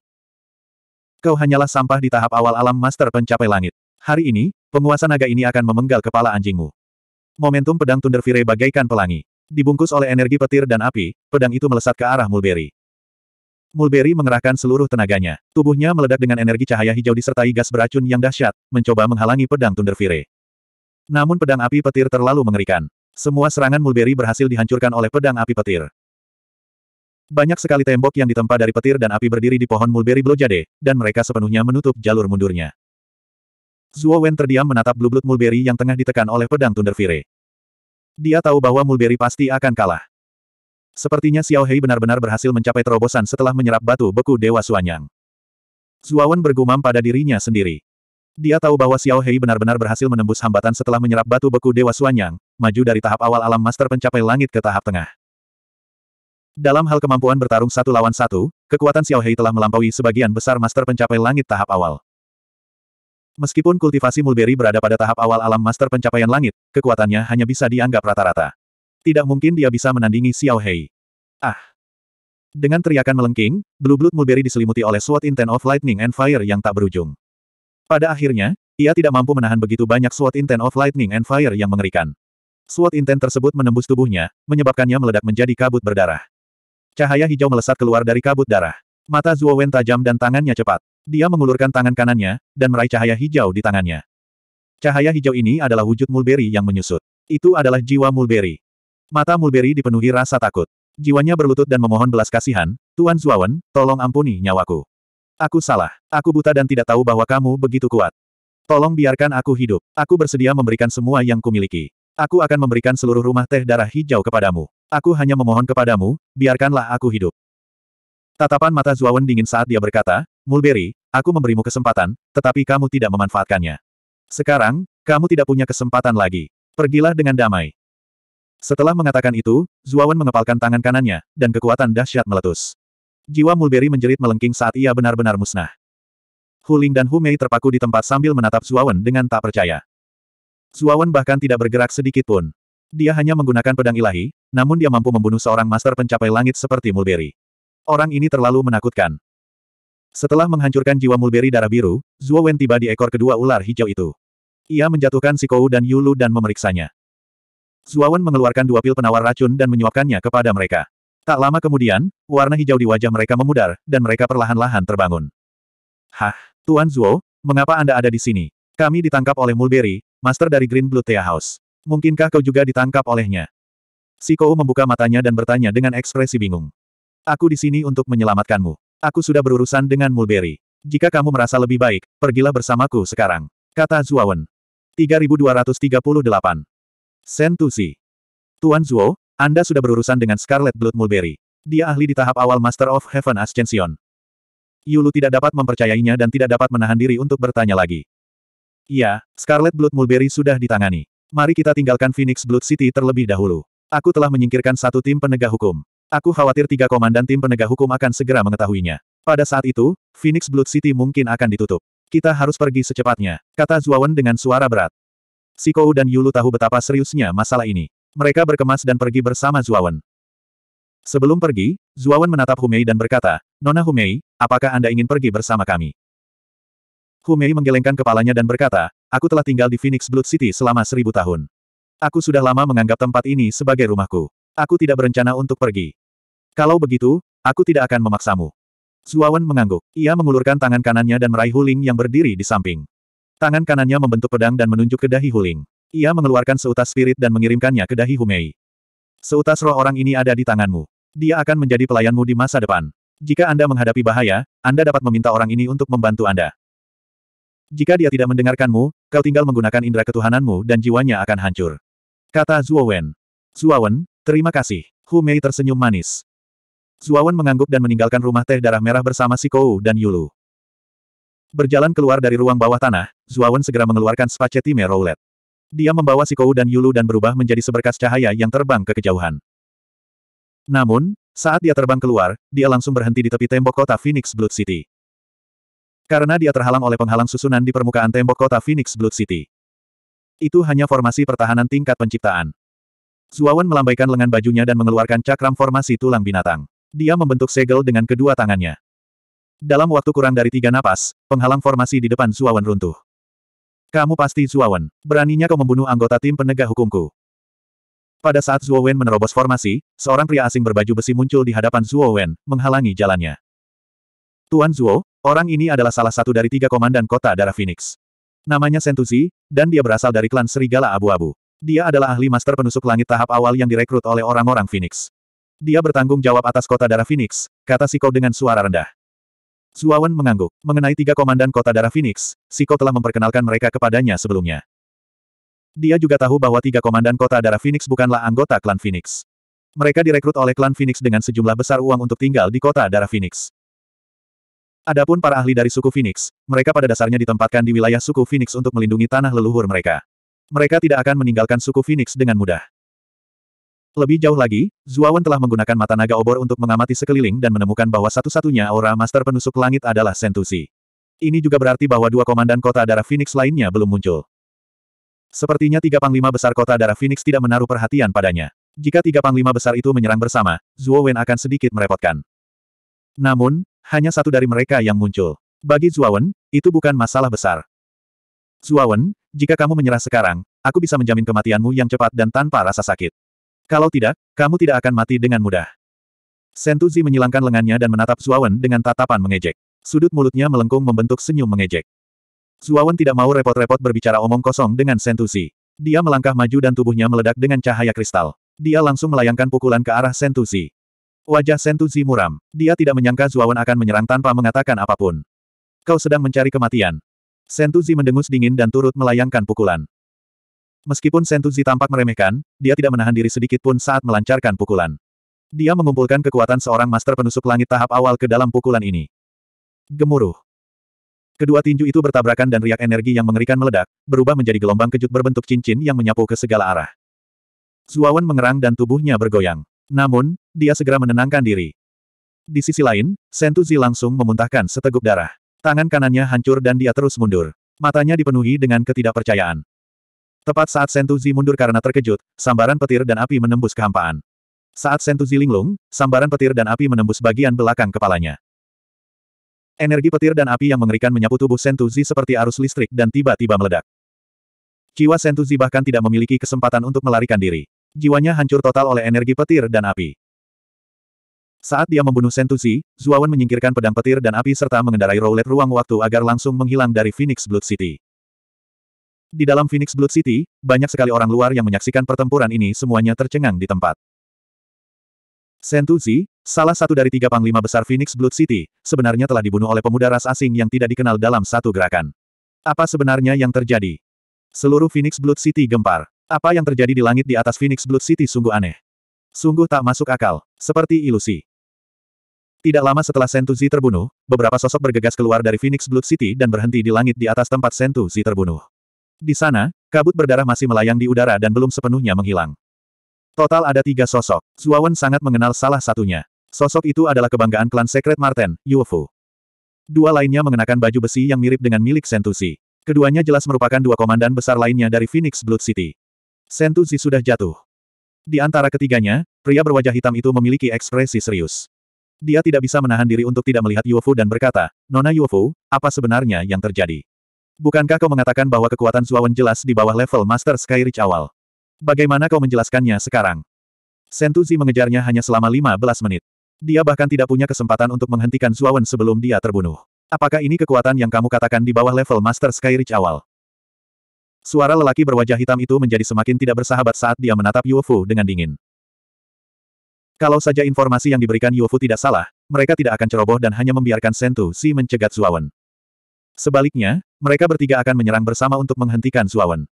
Kau hanyalah sampah di tahap awal alam master pencapai langit. Hari ini, penguasa naga ini akan memenggal kepala anjingmu. Momentum pedang Thunderfire bagaikan pelangi. Dibungkus oleh energi petir dan api, pedang itu melesat ke arah Mulberry. Mulberry mengerahkan seluruh tenaganya. Tubuhnya meledak dengan energi cahaya hijau disertai gas beracun yang dahsyat, mencoba menghalangi pedang Thunderfire. Namun pedang api petir terlalu mengerikan. Semua serangan Mulberry berhasil dihancurkan oleh pedang api petir. Banyak sekali tembok yang ditempa dari petir dan api berdiri di pohon Mulberry Blojade, dan mereka sepenuhnya menutup jalur mundurnya. Zuo Wen terdiam menatap blublut Mulberry yang tengah ditekan oleh pedang Thunderfire. Dia tahu bahwa Mulberry pasti akan kalah. Sepertinya Xiao Hei benar-benar berhasil mencapai terobosan setelah menyerap batu beku Dewa Suanyang. Wen bergumam pada dirinya sendiri. Dia tahu bahwa Xiao Hei benar-benar berhasil menembus hambatan setelah menyerap batu beku Dewa Suanyang, maju dari tahap awal alam master pencapai langit ke tahap tengah. Dalam hal kemampuan bertarung satu lawan satu, kekuatan Xiao Hei telah melampaui sebagian besar master pencapai langit tahap awal. Meskipun kultivasi mulberry berada pada tahap awal alam master pencapaian langit, kekuatannya hanya bisa dianggap rata-rata. Tidak mungkin dia bisa menandingi Xiao Hei. Ah! Dengan teriakan melengking, Blue Blood Mulberry diselimuti oleh SWAT Intent of Lightning and Fire yang tak berujung. Pada akhirnya, ia tidak mampu menahan begitu banyak SWAT Intent of Lightning and Fire yang mengerikan. SWAT Intent tersebut menembus tubuhnya, menyebabkannya meledak menjadi kabut berdarah. Cahaya hijau melesat keluar dari kabut darah. Mata Zuowen tajam dan tangannya cepat. Dia mengulurkan tangan kanannya, dan meraih cahaya hijau di tangannya. Cahaya hijau ini adalah wujud mulberry yang menyusut. Itu adalah jiwa mulberry. Mata mulberry dipenuhi rasa takut. Jiwanya berlutut dan memohon belas kasihan, Tuan Zuawan, tolong ampuni nyawaku. Aku salah. Aku buta dan tidak tahu bahwa kamu begitu kuat. Tolong biarkan aku hidup. Aku bersedia memberikan semua yang kumiliki. Aku akan memberikan seluruh rumah teh darah hijau kepadamu. Aku hanya memohon kepadamu, biarkanlah aku hidup. Tatapan mata Zuawan dingin saat dia berkata, Mulberry, aku memberimu kesempatan, tetapi kamu tidak memanfaatkannya. Sekarang, kamu tidak punya kesempatan lagi. Pergilah dengan damai. Setelah mengatakan itu, Zuawan mengepalkan tangan kanannya, dan kekuatan dahsyat meletus. Jiwa Mulberry menjerit melengking saat ia benar-benar musnah. Huling dan Humei terpaku di tempat sambil menatap Zuawan dengan tak percaya. Zuawan bahkan tidak bergerak sedikit pun. Dia hanya menggunakan pedang ilahi, namun dia mampu membunuh seorang master pencapai langit seperti Mulberry. Orang ini terlalu menakutkan. Setelah menghancurkan jiwa mulberry darah biru, Zhuo Wen tiba di ekor kedua ular hijau itu. Ia menjatuhkan Si Kou dan Yulu dan memeriksanya. Zhuo Wen mengeluarkan dua pil penawar racun dan menyuapkannya kepada mereka. Tak lama kemudian, warna hijau di wajah mereka memudar, dan mereka perlahan-lahan terbangun. Hah, Tuan Zhuo, mengapa Anda ada di sini? Kami ditangkap oleh Mulberry, master dari Green Blue Tea House. Mungkinkah kau juga ditangkap olehnya? Si Kou membuka matanya dan bertanya dengan ekspresi bingung. Aku di sini untuk menyelamatkanmu. Aku sudah berurusan dengan Mulberry. Jika kamu merasa lebih baik, pergilah bersamaku sekarang. Kata Zuawan. 3238. Sentusi. Tuan Zuo, Anda sudah berurusan dengan Scarlet Blood Mulberry. Dia ahli di tahap awal Master of Heaven Ascension. Yulu tidak dapat mempercayainya dan tidak dapat menahan diri untuk bertanya lagi. Ya, Scarlet Blood Mulberry sudah ditangani. Mari kita tinggalkan Phoenix Blood City terlebih dahulu. Aku telah menyingkirkan satu tim penegak hukum. Aku khawatir tiga komandan tim penegak hukum akan segera mengetahuinya. Pada saat itu, Phoenix Blood City mungkin akan ditutup. Kita harus pergi secepatnya, kata Zuawan dengan suara berat. Sikou dan Yulu tahu betapa seriusnya masalah ini. Mereka berkemas dan pergi bersama Zuawan. Sebelum pergi, Zuawan menatap Humei dan berkata, Nona Humei, apakah Anda ingin pergi bersama kami? Humei menggelengkan kepalanya dan berkata, aku telah tinggal di Phoenix Blood City selama seribu tahun. Aku sudah lama menganggap tempat ini sebagai rumahku. Aku tidak berencana untuk pergi. Kalau begitu, aku tidak akan memaksamu. Zuawan mengangguk. Ia mengulurkan tangan kanannya dan meraih Huling yang berdiri di samping. Tangan kanannya membentuk pedang dan menunjuk ke dahi Huling. Ia mengeluarkan seutas spirit dan mengirimkannya ke dahi Humei. Seutas roh orang ini ada di tanganmu. Dia akan menjadi pelayanmu di masa depan. Jika Anda menghadapi bahaya, Anda dapat meminta orang ini untuk membantu Anda. Jika dia tidak mendengarkanmu, kau tinggal menggunakan indera ketuhananmu dan jiwanya akan hancur. Kata Zuowen. Zuowen, Terima kasih. Hu Mei tersenyum manis. Zuawan mengangguk dan meninggalkan rumah teh darah merah bersama Si Kou dan Yulu. Berjalan keluar dari ruang bawah tanah, Zuawan segera mengeluarkan spaceti Roulette. Dia membawa Si Kou dan Yulu dan berubah menjadi seberkas cahaya yang terbang ke kejauhan. Namun, saat dia terbang keluar, dia langsung berhenti di tepi tembok kota Phoenix Blood City. Karena dia terhalang oleh penghalang susunan di permukaan tembok kota Phoenix Blood City. Itu hanya formasi pertahanan tingkat penciptaan. Zuawan melambaikan lengan bajunya dan mengeluarkan cakram formasi tulang binatang. Dia membentuk segel dengan kedua tangannya. Dalam waktu kurang dari tiga napas, penghalang formasi di depan Zuawan runtuh. Kamu pasti Zuawan, beraninya kau membunuh anggota tim penegak hukumku. Pada saat Zuawan menerobos formasi, seorang pria asing berbaju besi muncul di hadapan Zuawan, menghalangi jalannya. Tuan Zuo, orang ini adalah salah satu dari tiga komandan kota darah Phoenix. Namanya Sentuzi, dan dia berasal dari klan Serigala Abu-Abu. Dia adalah ahli master penusuk langit tahap awal yang direkrut oleh orang-orang Phoenix. Dia bertanggung jawab atas kota darah Phoenix, kata Siko dengan suara rendah. Zuawan mengangguk. Mengenai tiga komandan kota darah Phoenix, Siko telah memperkenalkan mereka kepadanya sebelumnya. Dia juga tahu bahwa tiga komandan kota darah Phoenix bukanlah anggota klan Phoenix. Mereka direkrut oleh klan Phoenix dengan sejumlah besar uang untuk tinggal di kota darah Phoenix. Adapun para ahli dari suku Phoenix, mereka pada dasarnya ditempatkan di wilayah suku Phoenix untuk melindungi tanah leluhur mereka. Mereka tidak akan meninggalkan suku Phoenix dengan mudah. Lebih jauh lagi, Zuawan telah menggunakan mata naga obor untuk mengamati sekeliling dan menemukan bahwa satu-satunya aura master penusuk langit adalah Sentusi. Ini juga berarti bahwa dua komandan kota darah Phoenix lainnya belum muncul. Sepertinya tiga panglima besar kota darah Phoenix tidak menaruh perhatian padanya. Jika tiga panglima besar itu menyerang bersama, Zuo akan sedikit merepotkan. Namun, hanya satu dari mereka yang muncul. Bagi Zuawan, itu bukan masalah besar. Zuawan, jika kamu menyerah sekarang, aku bisa menjamin kematianmu yang cepat dan tanpa rasa sakit. Kalau tidak, kamu tidak akan mati dengan mudah. Sentuzi menyilangkan lengannya dan menatap Zuawan dengan tatapan mengejek. Sudut mulutnya melengkung membentuk senyum mengejek. Zuawan tidak mau repot-repot berbicara omong kosong dengan Sentuzi. Dia melangkah maju dan tubuhnya meledak dengan cahaya kristal. Dia langsung melayangkan pukulan ke arah Sentuzi. Wajah Sentuzi muram. Dia tidak menyangka Zuawan akan menyerang tanpa mengatakan apapun. Kau sedang mencari kematian. Sentuzi mendengus dingin dan turut melayangkan pukulan. Meskipun Sentuzi tampak meremehkan, dia tidak menahan diri sedikit pun saat melancarkan pukulan. Dia mengumpulkan kekuatan seorang master penusuk langit tahap awal ke dalam pukulan ini. Gemuruh. Kedua tinju itu bertabrakan dan riak energi yang mengerikan meledak, berubah menjadi gelombang kejut berbentuk cincin yang menyapu ke segala arah. Zuawan mengerang dan tubuhnya bergoyang. Namun, dia segera menenangkan diri. Di sisi lain, Sentuzi langsung memuntahkan seteguk darah. Tangan kanannya hancur dan dia terus mundur. Matanya dipenuhi dengan ketidakpercayaan. Tepat saat Sentuzi mundur karena terkejut, sambaran petir dan api menembus kehampaan. Saat Sentuzi linglung, sambaran petir dan api menembus bagian belakang kepalanya. Energi petir dan api yang mengerikan menyapu tubuh Sentuzi seperti arus listrik dan tiba-tiba meledak. Jiwa Sentuzi bahkan tidak memiliki kesempatan untuk melarikan diri. Jiwanya hancur total oleh energi petir dan api. Saat dia membunuh Sentuzi, Zuawan menyingkirkan pedang petir dan api serta mengendarai roulette ruang waktu agar langsung menghilang dari Phoenix Blood City. Di dalam Phoenix Blood City, banyak sekali orang luar yang menyaksikan pertempuran ini semuanya tercengang di tempat. Sentuzi, salah satu dari tiga panglima besar Phoenix Blood City, sebenarnya telah dibunuh oleh pemuda ras asing yang tidak dikenal dalam satu gerakan. Apa sebenarnya yang terjadi? Seluruh Phoenix Blood City gempar. Apa yang terjadi di langit di atas Phoenix Blood City sungguh aneh. Sungguh tak masuk akal, seperti ilusi. Tidak lama setelah Sentu Sentuzi terbunuh, beberapa sosok bergegas keluar dari Phoenix Blood City dan berhenti di langit di atas tempat Sentu Sentuzi terbunuh. Di sana, kabut berdarah masih melayang di udara dan belum sepenuhnya menghilang. Total ada tiga sosok. Zuawan sangat mengenal salah satunya. Sosok itu adalah kebanggaan klan Secret Marten, Yuofu. Dua lainnya mengenakan baju besi yang mirip dengan milik Sentu Sentuzi. Keduanya jelas merupakan dua komandan besar lainnya dari Phoenix Blood City. Sentu Sentuzi sudah jatuh. Di antara ketiganya, pria berwajah hitam itu memiliki ekspresi serius. Dia tidak bisa menahan diri untuk tidak melihat Yuofu dan berkata, Nona Yuofu, apa sebenarnya yang terjadi? Bukankah kau mengatakan bahwa kekuatan Zuawan jelas di bawah level Master Skyreach awal? Bagaimana kau menjelaskannya sekarang? Sentuzi mengejarnya hanya selama 15 menit. Dia bahkan tidak punya kesempatan untuk menghentikan Zuawan sebelum dia terbunuh. Apakah ini kekuatan yang kamu katakan di bawah level Master Skyreach awal? Suara lelaki berwajah hitam itu menjadi semakin tidak bersahabat saat dia menatap Yuofu dengan dingin. Kalau saja informasi yang diberikan Yuofu tidak salah, mereka tidak akan ceroboh dan hanya membiarkan Sentu Si mencegat Zuawan. Sebaliknya, mereka bertiga akan menyerang bersama untuk menghentikan Zuawan.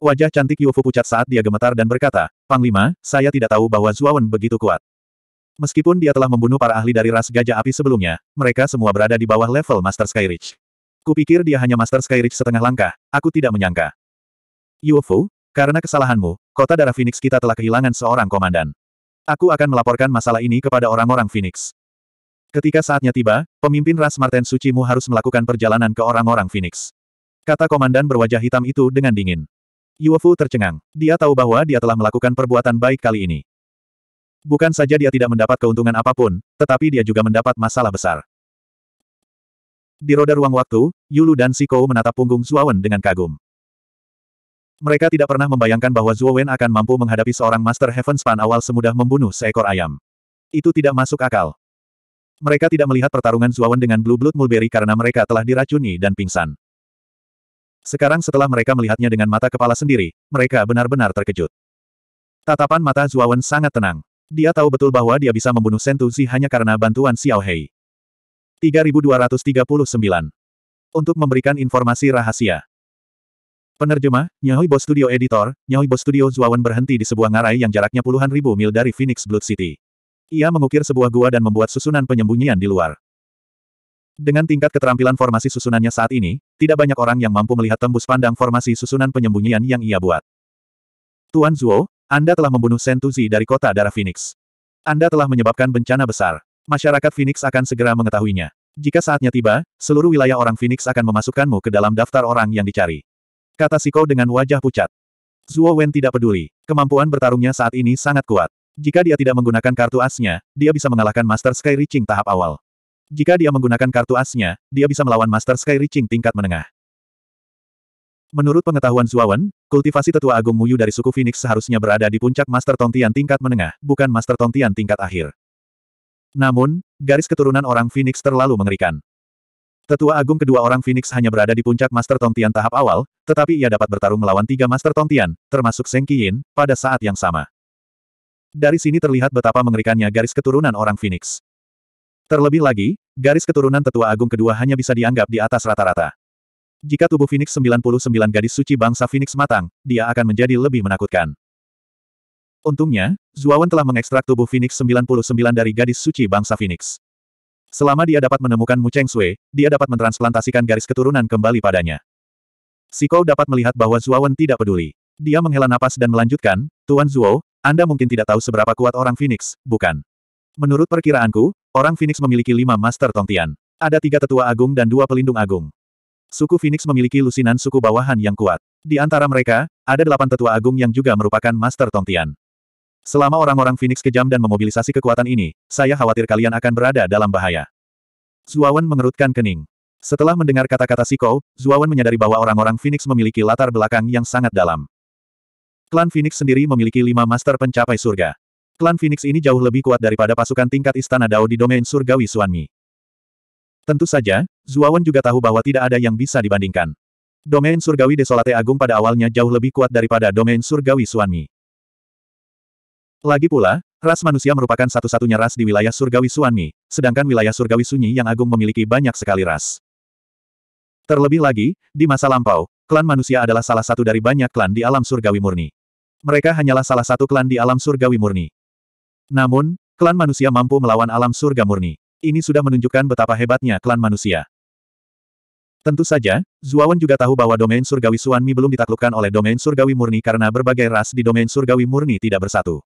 Wajah cantik Yuofu pucat saat dia gemetar dan berkata, Panglima, saya tidak tahu bahwa Zuawan begitu kuat. Meskipun dia telah membunuh para ahli dari ras gajah api sebelumnya, mereka semua berada di bawah level Master Skyridge. Kupikir dia hanya Master Skyridge setengah langkah, aku tidak menyangka. Yuofu, karena kesalahanmu, kota darah Phoenix kita telah kehilangan seorang komandan. Aku akan melaporkan masalah ini kepada orang-orang Phoenix. Ketika saatnya tiba, pemimpin ras Marten Sucimu harus melakukan perjalanan ke orang-orang Phoenix. Kata komandan berwajah hitam itu dengan dingin. Yuofu tercengang. Dia tahu bahwa dia telah melakukan perbuatan baik kali ini. Bukan saja dia tidak mendapat keuntungan apapun, tetapi dia juga mendapat masalah besar. Di roda ruang waktu, Yulu dan Siko menatap punggung Zuawan dengan kagum. Mereka tidak pernah membayangkan bahwa Zhuo Wen akan mampu menghadapi seorang Master Heaven Span awal semudah membunuh seekor ayam. Itu tidak masuk akal. Mereka tidak melihat pertarungan Zhuo Wen dengan Blue Blood Mulberry karena mereka telah diracuni dan pingsan. Sekarang setelah mereka melihatnya dengan mata kepala sendiri, mereka benar-benar terkejut. Tatapan mata Zhuo Wen sangat tenang. Dia tahu betul bahwa dia bisa membunuh Sentu Zi hanya karena bantuan Xiao Hei. 3239 untuk memberikan informasi rahasia. Penerjemah, Nyahoy Bos Studio Editor, Nyahoy Bos Studio Zuawan berhenti di sebuah ngarai yang jaraknya puluhan ribu mil dari Phoenix Blood City. Ia mengukir sebuah gua dan membuat susunan penyembunyian di luar. Dengan tingkat keterampilan formasi susunannya saat ini, tidak banyak orang yang mampu melihat tembus pandang formasi susunan penyembunyian yang ia buat. Tuan Zuo, Anda telah membunuh Sentuzi dari kota darah Phoenix. Anda telah menyebabkan bencana besar. Masyarakat Phoenix akan segera mengetahuinya. Jika saatnya tiba, seluruh wilayah orang Phoenix akan memasukkanmu ke dalam daftar orang yang dicari. Kata Siko dengan wajah pucat. Zuo Wen tidak peduli. Kemampuan bertarungnya saat ini sangat kuat. Jika dia tidak menggunakan kartu asnya, dia bisa mengalahkan Master Sky Reaching tahap awal. Jika dia menggunakan kartu asnya, dia bisa melawan Master Sky Reaching tingkat menengah. Menurut pengetahuan Zuo Wen, kultivasi tetua agung Muyu dari suku Phoenix seharusnya berada di puncak Master Tongtian tingkat menengah, bukan Master Tongtian tingkat akhir. Namun, garis keturunan orang Phoenix terlalu mengerikan. Tetua Agung kedua orang Phoenix hanya berada di puncak Master Tongtian tahap awal, tetapi ia dapat bertarung melawan tiga Master Tongtian, termasuk Seng Qiyin, pada saat yang sama. Dari sini terlihat betapa mengerikannya garis keturunan orang Phoenix. Terlebih lagi, garis keturunan Tetua Agung kedua hanya bisa dianggap di atas rata-rata. Jika tubuh Phoenix 99 gadis suci bangsa Phoenix matang, dia akan menjadi lebih menakutkan. Untungnya, Zuawan telah mengekstrak tubuh Phoenix 99 dari gadis suci bangsa Phoenix. Selama dia dapat menemukan Mu Cheng Sui, dia dapat mentransplantasikan garis keturunan kembali padanya. Si Kou dapat melihat bahwa Wen tidak peduli. Dia menghela napas dan melanjutkan, Tuan Zuo, Anda mungkin tidak tahu seberapa kuat orang Phoenix, bukan? Menurut perkiraanku, orang Phoenix memiliki lima Master Tongtian. Ada tiga tetua agung dan dua pelindung agung. Suku Phoenix memiliki lusinan suku bawahan yang kuat. Di antara mereka, ada delapan tetua agung yang juga merupakan Master Tongtian. Selama orang-orang Phoenix kejam dan memobilisasi kekuatan ini, saya khawatir kalian akan berada dalam bahaya. Zuawan mengerutkan kening. Setelah mendengar kata-kata Siko, Zuawan menyadari bahwa orang-orang Phoenix memiliki latar belakang yang sangat dalam. Klan Phoenix sendiri memiliki lima master pencapai surga. Klan Phoenix ini jauh lebih kuat daripada pasukan tingkat Istana Dao di domain surgawi Suanmi. Tentu saja, Zuawan juga tahu bahwa tidak ada yang bisa dibandingkan. Domain surgawi Desolate Agung pada awalnya jauh lebih kuat daripada domain surgawi Suanmi. Lagi pula, ras manusia merupakan satu-satunya ras di wilayah surgawi Suanmi, sedangkan wilayah surgawi Sunyi yang agung memiliki banyak sekali ras. Terlebih lagi, di masa lampau, klan manusia adalah salah satu dari banyak klan di alam surgawi murni. Mereka hanyalah salah satu klan di alam surgawi murni. Namun, klan manusia mampu melawan alam surga murni. Ini sudah menunjukkan betapa hebatnya klan manusia. Tentu saja, Zuawan juga tahu bahwa domain surgawi Suanmi belum ditaklukkan oleh domain surgawi murni karena berbagai ras di domain surgawi murni tidak bersatu.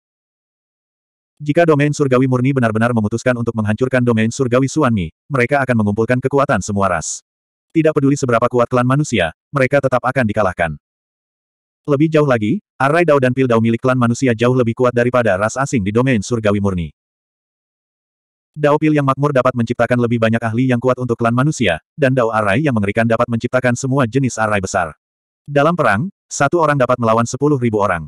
Jika domain surgawi murni benar-benar memutuskan untuk menghancurkan domain surgawi Suanmi, mereka akan mengumpulkan kekuatan semua ras. Tidak peduli seberapa kuat klan manusia, mereka tetap akan dikalahkan. Lebih jauh lagi, Arai Dao dan Pil Dao milik klan manusia jauh lebih kuat daripada ras asing di domain surgawi murni. Dao Pil yang makmur dapat menciptakan lebih banyak ahli yang kuat untuk klan manusia, dan Dao Arai yang mengerikan dapat menciptakan semua jenis Arai besar. Dalam perang, satu orang dapat melawan sepuluh ribu orang.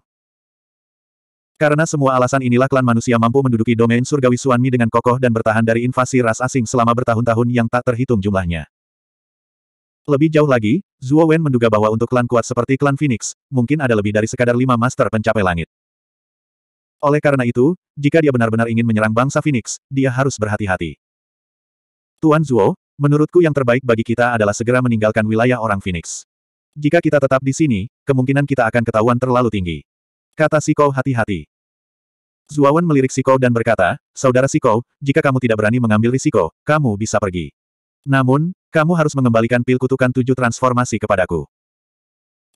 Karena semua alasan inilah klan manusia mampu menduduki domain surgawi Suanmi dengan kokoh dan bertahan dari invasi ras asing selama bertahun-tahun yang tak terhitung jumlahnya. Lebih jauh lagi, Zhuo Wen menduga bahwa untuk klan kuat seperti klan Phoenix, mungkin ada lebih dari sekadar lima master pencapai langit. Oleh karena itu, jika dia benar-benar ingin menyerang bangsa Phoenix, dia harus berhati-hati. Tuan Zhuo, menurutku yang terbaik bagi kita adalah segera meninggalkan wilayah orang Phoenix. Jika kita tetap di sini, kemungkinan kita akan ketahuan terlalu tinggi. Kata Sikou hati-hati. Zuawan melirik Sikou dan berkata, Saudara Sikou, jika kamu tidak berani mengambil risiko, kamu bisa pergi. Namun, kamu harus mengembalikan pil kutukan tujuh transformasi kepadaku.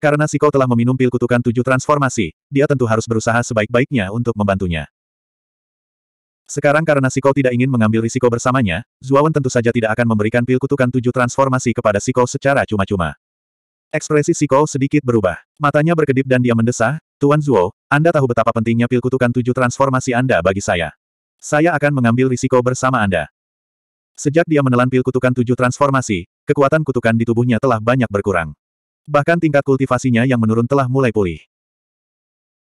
Karena Sikou telah meminum pil kutukan tujuh transformasi, dia tentu harus berusaha sebaik-baiknya untuk membantunya. Sekarang karena Sikou tidak ingin mengambil risiko bersamanya, Zuawan tentu saja tidak akan memberikan pil kutukan tujuh transformasi kepada Sikou secara cuma-cuma. Ekspresi Sikou sedikit berubah. Matanya berkedip dan dia mendesah, Tuan Zuo, Anda tahu betapa pentingnya pil kutukan tujuh transformasi Anda bagi saya. Saya akan mengambil risiko bersama Anda. Sejak dia menelan pil kutukan tujuh transformasi, kekuatan kutukan di tubuhnya telah banyak berkurang. Bahkan tingkat kultivasinya yang menurun telah mulai pulih.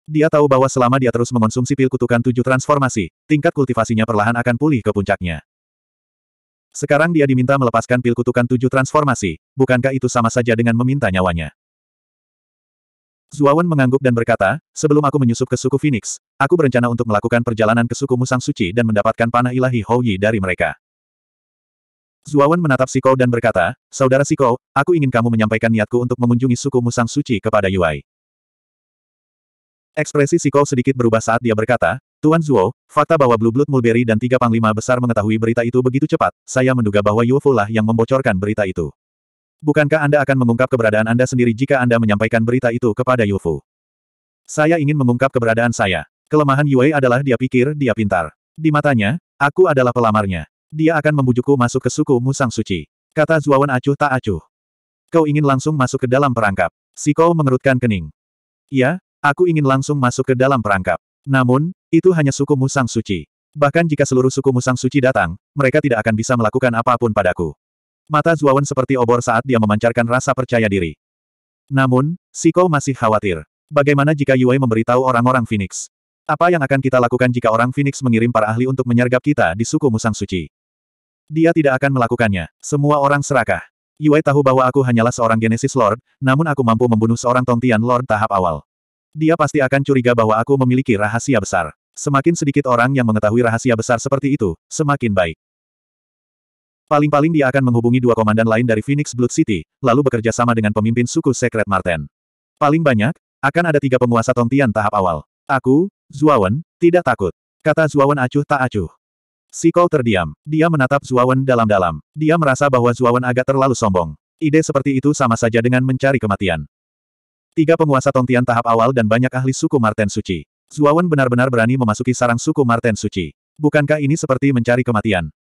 Dia tahu bahwa selama dia terus mengonsumsi pil kutukan tujuh transformasi, tingkat kultivasinya perlahan akan pulih ke puncaknya. Sekarang dia diminta melepaskan pil kutukan tujuh transformasi, bukankah itu sama saja dengan meminta nyawanya? Zuawan mengangguk dan berkata, sebelum aku menyusup ke suku Phoenix, aku berencana untuk melakukan perjalanan ke suku Musang Suci dan mendapatkan panah ilahi Houyi dari mereka. Zuawan menatap Siko dan berkata, Saudara Siko, aku ingin kamu menyampaikan niatku untuk mengunjungi suku Musang Suci kepada Yuai. Ekspresi Siko sedikit berubah saat dia berkata, Tuan Zuo, fakta bahwa Blue Blood Mulberry dan tiga panglima besar mengetahui berita itu begitu cepat, saya menduga bahwa Yuofu lah yang membocorkan berita itu. Bukankah Anda akan mengungkap keberadaan Anda sendiri jika Anda menyampaikan berita itu kepada Yufu? Saya ingin mengungkap keberadaan saya. Kelemahan Yue adalah dia pikir dia pintar. Di matanya, aku adalah pelamarnya. Dia akan membujukku masuk ke suku Musang Suci. Kata Zuawan acuh tak acuh. Kau ingin langsung masuk ke dalam perangkap. Si Kou mengerutkan kening. Ya, aku ingin langsung masuk ke dalam perangkap. Namun, itu hanya suku Musang Suci. Bahkan jika seluruh suku Musang Suci datang, mereka tidak akan bisa melakukan apapun padaku. Mata Zuawan seperti obor saat dia memancarkan rasa percaya diri. Namun, Siko masih khawatir. Bagaimana jika Yue memberitahu orang-orang Phoenix? Apa yang akan kita lakukan jika orang Phoenix mengirim para ahli untuk menyergap kita di suku Musang Suci? Dia tidak akan melakukannya. Semua orang serakah. Yue tahu bahwa aku hanyalah seorang Genesis Lord, namun aku mampu membunuh seorang Tongtian Lord tahap awal. Dia pasti akan curiga bahwa aku memiliki rahasia besar. Semakin sedikit orang yang mengetahui rahasia besar seperti itu, semakin baik. Paling-paling dia akan menghubungi dua komandan lain dari Phoenix Blood City, lalu bekerja sama dengan pemimpin suku Secret Marten. Paling banyak, akan ada tiga penguasa Tongtian tahap awal. Aku, Zuawan, tidak takut. Kata Zuawan acuh tak acuh. Si Sikou terdiam. Dia menatap Zuawan dalam-dalam. Dia merasa bahwa Zuawan agak terlalu sombong. Ide seperti itu sama saja dengan mencari kematian. Tiga penguasa Tongtian tahap awal dan banyak ahli suku Marten Suci. Zuawan benar-benar berani memasuki sarang suku Marten Suci. Bukankah ini seperti mencari kematian?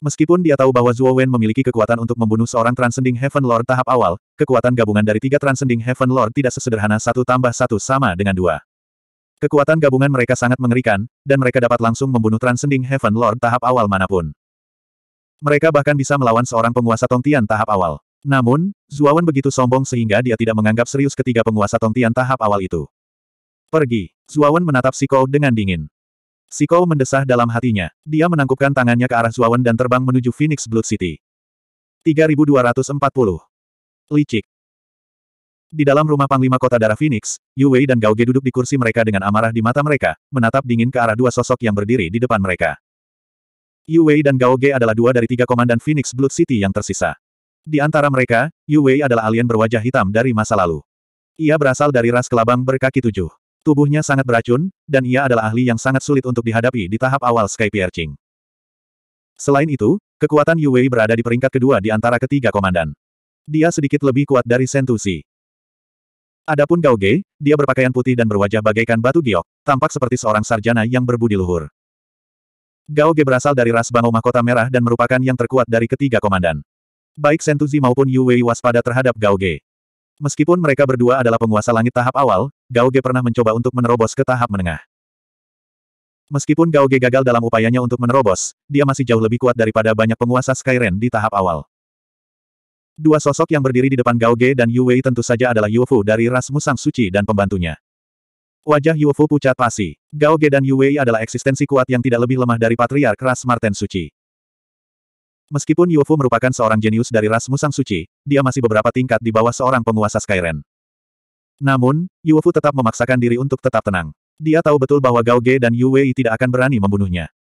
Meskipun dia tahu bahwa Zuo Wen memiliki kekuatan untuk membunuh seorang Transcending Heaven Lord tahap awal, kekuatan gabungan dari tiga Transcending Heaven Lord tidak sesederhana satu tambah satu sama dengan dua. Kekuatan gabungan mereka sangat mengerikan, dan mereka dapat langsung membunuh Transcending Heaven Lord tahap awal manapun. Mereka bahkan bisa melawan seorang penguasa Tongtian tahap awal. Namun, Wen begitu sombong sehingga dia tidak menganggap serius ketiga penguasa Tongtian tahap awal itu. Pergi. Wen menatap Si Sikou dengan dingin. Siko mendesah dalam hatinya. Dia menangkupkan tangannya ke arah Zuawan dan terbang menuju Phoenix Blood City. 3240. Licik. Di dalam rumah Panglima Kota Darah Phoenix, Yu Wei dan Gao Ge duduk di kursi mereka dengan amarah di mata mereka, menatap dingin ke arah dua sosok yang berdiri di depan mereka. Yu Wei dan Gao Ge adalah dua dari tiga komandan Phoenix Blood City yang tersisa. Di antara mereka, Yu Wei adalah alien berwajah hitam dari masa lalu. Ia berasal dari ras kelabang berkaki tujuh. Tubuhnya sangat beracun, dan ia adalah ahli yang sangat sulit untuk dihadapi di tahap awal Sky Piercing. Selain itu, kekuatan Yue Wei berada di peringkat kedua di antara ketiga komandan. Dia sedikit lebih kuat dari Sentusi. Adapun Gao Ge, dia berpakaian putih dan berwajah bagaikan batu giok, tampak seperti seorang sarjana yang berbudi luhur. Gao Ge berasal dari ras Bangau Mahkota Merah dan merupakan yang terkuat dari ketiga komandan. Baik Sentuzi maupun Yue Wei waspada terhadap Gao Ge. Meskipun mereka berdua adalah penguasa langit tahap awal, Gao Ge pernah mencoba untuk menerobos ke tahap menengah. Meskipun Gao Ge gagal dalam upayanya untuk menerobos, dia masih jauh lebih kuat daripada banyak penguasa Skyren di tahap awal. Dua sosok yang berdiri di depan Gao Ge dan Yue tentu saja adalah Yuefu dari ras Musang Suci dan pembantunya. Wajah Yuefu pucat pasi. Gao Ge dan Yue adalah eksistensi kuat yang tidak lebih lemah dari patriark ras Marten Suci. Meskipun Yuofu merupakan seorang jenius dari ras musang suci, dia masih beberapa tingkat di bawah seorang penguasa Skyren. Namun, Yuofu tetap memaksakan diri untuk tetap tenang. Dia tahu betul bahwa Gao Ge dan Yu Wei tidak akan berani membunuhnya.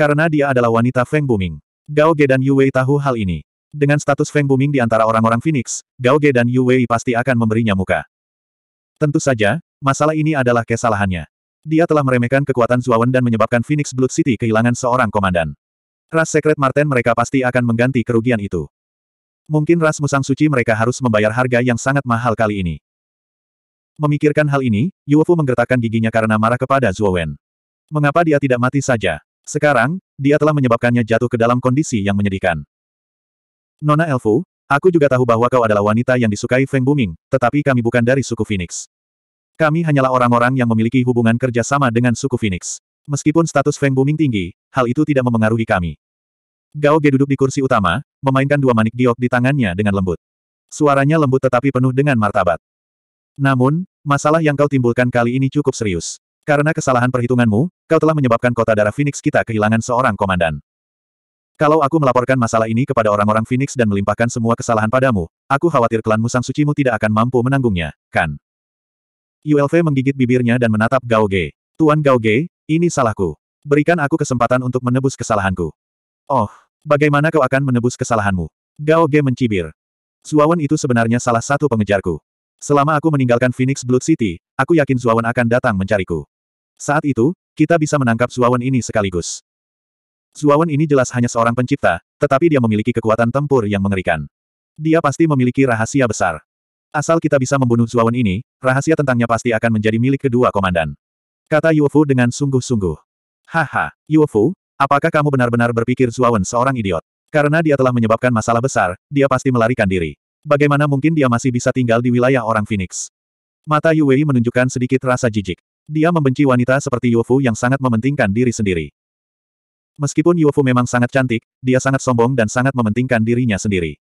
Karena dia adalah wanita Feng Buming. Gao Ge dan Yu Wei tahu hal ini. Dengan status Feng Buming di antara orang-orang Phoenix, Gao Ge dan Yu Wei pasti akan memberinya muka. Tentu saja, masalah ini adalah kesalahannya. Dia telah meremehkan kekuatan Zuawan dan menyebabkan Phoenix Blood City kehilangan seorang komandan. Ras Sekret Marten mereka pasti akan mengganti kerugian itu. Mungkin ras musang suci mereka harus membayar harga yang sangat mahal kali ini. Memikirkan hal ini, Yuofu menggertakkan giginya karena marah kepada Zuowen. Mengapa dia tidak mati saja? Sekarang, dia telah menyebabkannya jatuh ke dalam kondisi yang menyedihkan. Nona Elfu, aku juga tahu bahwa kau adalah wanita yang disukai Feng Buming, tetapi kami bukan dari suku Phoenix. Kami hanyalah orang-orang yang memiliki hubungan kerjasama dengan suku Phoenix. Meskipun status Feng Booming tinggi, hal itu tidak memengaruhi kami. Gao Ge duduk di kursi utama, memainkan dua manik giok di tangannya dengan lembut. Suaranya lembut tetapi penuh dengan martabat. Namun, masalah yang kau timbulkan kali ini cukup serius. Karena kesalahan perhitunganmu, kau telah menyebabkan kota darah Phoenix kita kehilangan seorang komandan. Kalau aku melaporkan masalah ini kepada orang-orang Phoenix dan melimpahkan semua kesalahan padamu, aku khawatir klan Musang sucimu tidak akan mampu menanggungnya, kan? ULV menggigit bibirnya dan menatap Gao Ge. Tuan Gao Ge, ini salahku. Berikan aku kesempatan untuk menebus kesalahanku. Oh, bagaimana kau akan menebus kesalahanmu? Gao Ge mencibir. Zuawan itu sebenarnya salah satu pengejarku. Selama aku meninggalkan Phoenix Blood City, aku yakin Zuawan akan datang mencariku. Saat itu, kita bisa menangkap Zuawan ini sekaligus. Zuawan ini jelas hanya seorang pencipta, tetapi dia memiliki kekuatan tempur yang mengerikan. Dia pasti memiliki rahasia besar. Asal kita bisa membunuh Zuawan ini, rahasia tentangnya pasti akan menjadi milik kedua komandan. Kata Yuofu dengan sungguh-sungguh. Haha, Yuofu, apakah kamu benar-benar berpikir Zuawan seorang idiot? Karena dia telah menyebabkan masalah besar, dia pasti melarikan diri. Bagaimana mungkin dia masih bisa tinggal di wilayah orang Phoenix? Mata Yuwei menunjukkan sedikit rasa jijik. Dia membenci wanita seperti Yuofu yang sangat mementingkan diri sendiri. Meskipun Yuofu memang sangat cantik, dia sangat sombong dan sangat mementingkan dirinya sendiri.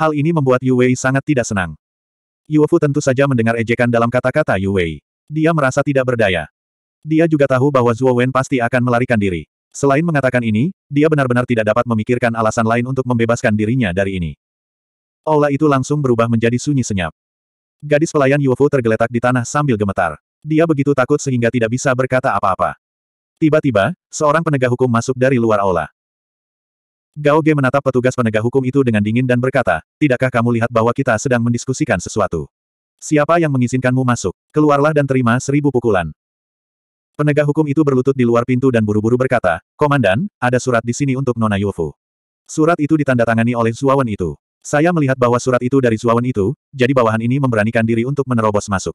Hal ini membuat Yuwei sangat tidak senang. Yuofu tentu saja mendengar ejekan dalam kata-kata Yuwei. Dia merasa tidak berdaya. Dia juga tahu bahwa Zhuo Wen pasti akan melarikan diri. Selain mengatakan ini, dia benar-benar tidak dapat memikirkan alasan lain untuk membebaskan dirinya dari ini. Aula itu langsung berubah menjadi sunyi senyap. Gadis pelayan Yuofu tergeletak di tanah sambil gemetar. Dia begitu takut sehingga tidak bisa berkata apa-apa. Tiba-tiba, seorang penegak hukum masuk dari luar aula. Gao Ge menatap petugas penegak hukum itu dengan dingin dan berkata, Tidakkah kamu lihat bahwa kita sedang mendiskusikan sesuatu? Siapa yang mengizinkanmu masuk? Keluarlah dan terima seribu pukulan. Penegak hukum itu berlutut di luar pintu dan buru-buru berkata, Komandan, ada surat di sini untuk Nona Yufu. Surat itu ditandatangani oleh Zuawan itu. Saya melihat bahwa surat itu dari Zuawan itu, jadi bawahan ini memberanikan diri untuk menerobos masuk.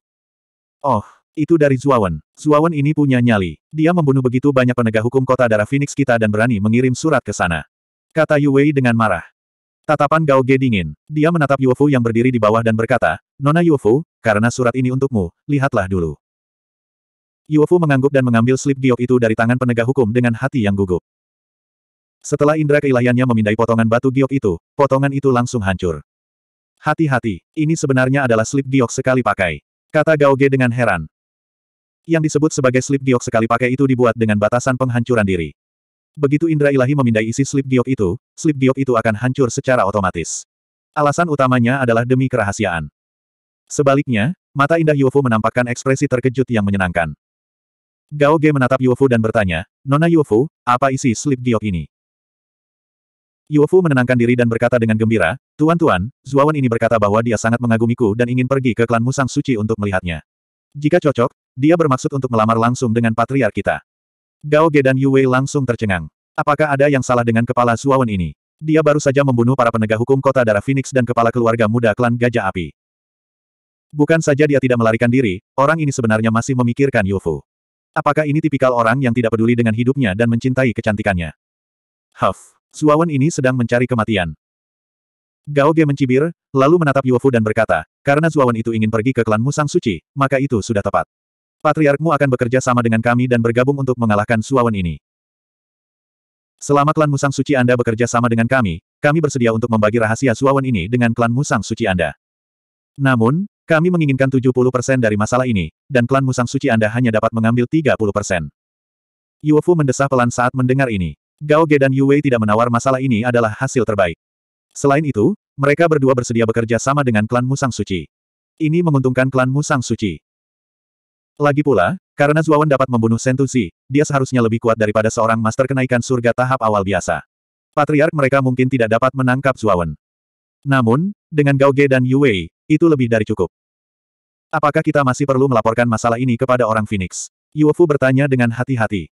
Oh, itu dari Zuawan. Zuawan ini punya nyali. Dia membunuh begitu banyak penegak hukum kota darah Phoenix kita dan berani mengirim surat ke sana. Kata Yuwei dengan marah. Tatapan Gao Ge dingin. Dia menatap Yuofu yang berdiri di bawah dan berkata, Nona Yuofu, karena surat ini untukmu, lihatlah dulu. Yuofu mengangguk dan mengambil slip giok itu dari tangan penegak hukum dengan hati yang gugup. Setelah indera keilayannya memindai potongan batu giok itu, potongan itu langsung hancur. Hati-hati, ini sebenarnya adalah slip giok sekali pakai. Kata Gao Ge dengan heran. Yang disebut sebagai slip giok sekali pakai itu dibuat dengan batasan penghancuran diri. Begitu indera ilahi memindai isi slip giok itu, slip giok itu akan hancur secara otomatis. Alasan utamanya adalah demi kerahasiaan. Sebaliknya, mata indah Yuofu menampakkan ekspresi terkejut yang menyenangkan. Gao Ge menatap Yuefu dan bertanya, Nona Yuefu, apa isi slip giok ini? Yuefu menenangkan diri dan berkata dengan gembira, Tuan-tuan, Zuawan ini berkata bahwa dia sangat mengagumiku dan ingin pergi ke klan Musang Suci untuk melihatnya. Jika cocok, dia bermaksud untuk melamar langsung dengan patriark kita. Gao Ge dan Yue langsung tercengang. Apakah ada yang salah dengan kepala Zuawan ini? Dia baru saja membunuh para penegak hukum kota darah Phoenix dan kepala keluarga muda klan Gajah Api. Bukan saja dia tidak melarikan diri, orang ini sebenarnya masih memikirkan Yuefu. Apakah ini tipikal orang yang tidak peduli dengan hidupnya dan mencintai kecantikannya? Huff. Suawan ini sedang mencari kematian. Gao Ge mencibir, lalu menatap Yuofu dan berkata, karena Suawan itu ingin pergi ke klan Musang Suci, maka itu sudah tepat. Patriarkmu akan bekerja sama dengan kami dan bergabung untuk mengalahkan Suawan ini. Selama klan Musang Suci Anda bekerja sama dengan kami, kami bersedia untuk membagi rahasia Suawan ini dengan klan Musang Suci Anda. Namun, kami menginginkan 70% dari masalah ini, dan klan Musang Suci Anda hanya dapat mengambil 30%. Yuofu mendesah pelan saat mendengar ini. Gao Ge dan Yue tidak menawar masalah ini adalah hasil terbaik. Selain itu, mereka berdua bersedia bekerja sama dengan klan Musang Suci. Ini menguntungkan klan Musang Suci. Lagi pula, karena Zuawan dapat membunuh Sentusi, dia seharusnya lebih kuat daripada seorang master kenaikan surga tahap awal biasa. Patriark mereka mungkin tidak dapat menangkap Zuawan. Namun, dengan Gao Ge dan Yu Wei, itu lebih dari cukup. Apakah kita masih perlu melaporkan masalah ini kepada orang Phoenix? Yuofu bertanya dengan hati-hati.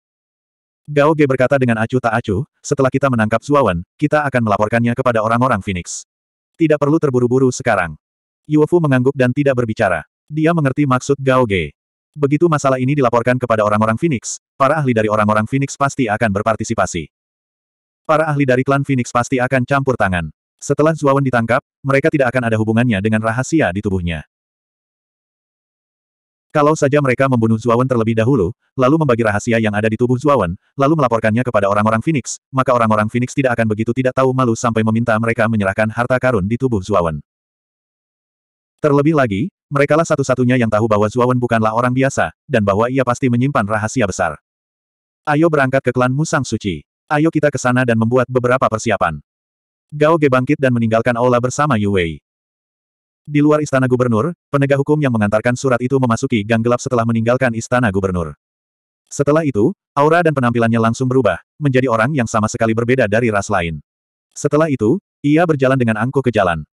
Gao Ge berkata dengan acuh tak acuh, setelah kita menangkap Zuawan, kita akan melaporkannya kepada orang-orang Phoenix. Tidak perlu terburu-buru sekarang. Yuofu mengangguk dan tidak berbicara. Dia mengerti maksud Gao Ge. Begitu masalah ini dilaporkan kepada orang-orang Phoenix, para ahli dari orang-orang Phoenix pasti akan berpartisipasi. Para ahli dari klan Phoenix pasti akan campur tangan. Setelah Zuawan ditangkap, mereka tidak akan ada hubungannya dengan rahasia di tubuhnya. Kalau saja mereka membunuh Zuawan terlebih dahulu, lalu membagi rahasia yang ada di tubuh Zuawan, lalu melaporkannya kepada orang-orang Phoenix, maka orang-orang Phoenix tidak akan begitu tidak tahu malu sampai meminta mereka menyerahkan harta karun di tubuh Zuawan. Terlebih lagi, merekalah satu-satunya yang tahu bahwa Zuawan bukanlah orang biasa, dan bahwa ia pasti menyimpan rahasia besar. Ayo berangkat ke klan Musang Suci. Ayo kita ke sana dan membuat beberapa persiapan. Gao Ge bangkit dan meninggalkan aula bersama Yu Wei. Di luar istana gubernur, penegak hukum yang mengantarkan surat itu memasuki gang gelap setelah meninggalkan istana gubernur. Setelah itu, aura dan penampilannya langsung berubah, menjadi orang yang sama sekali berbeda dari ras lain. Setelah itu, ia berjalan dengan angkuh ke jalan,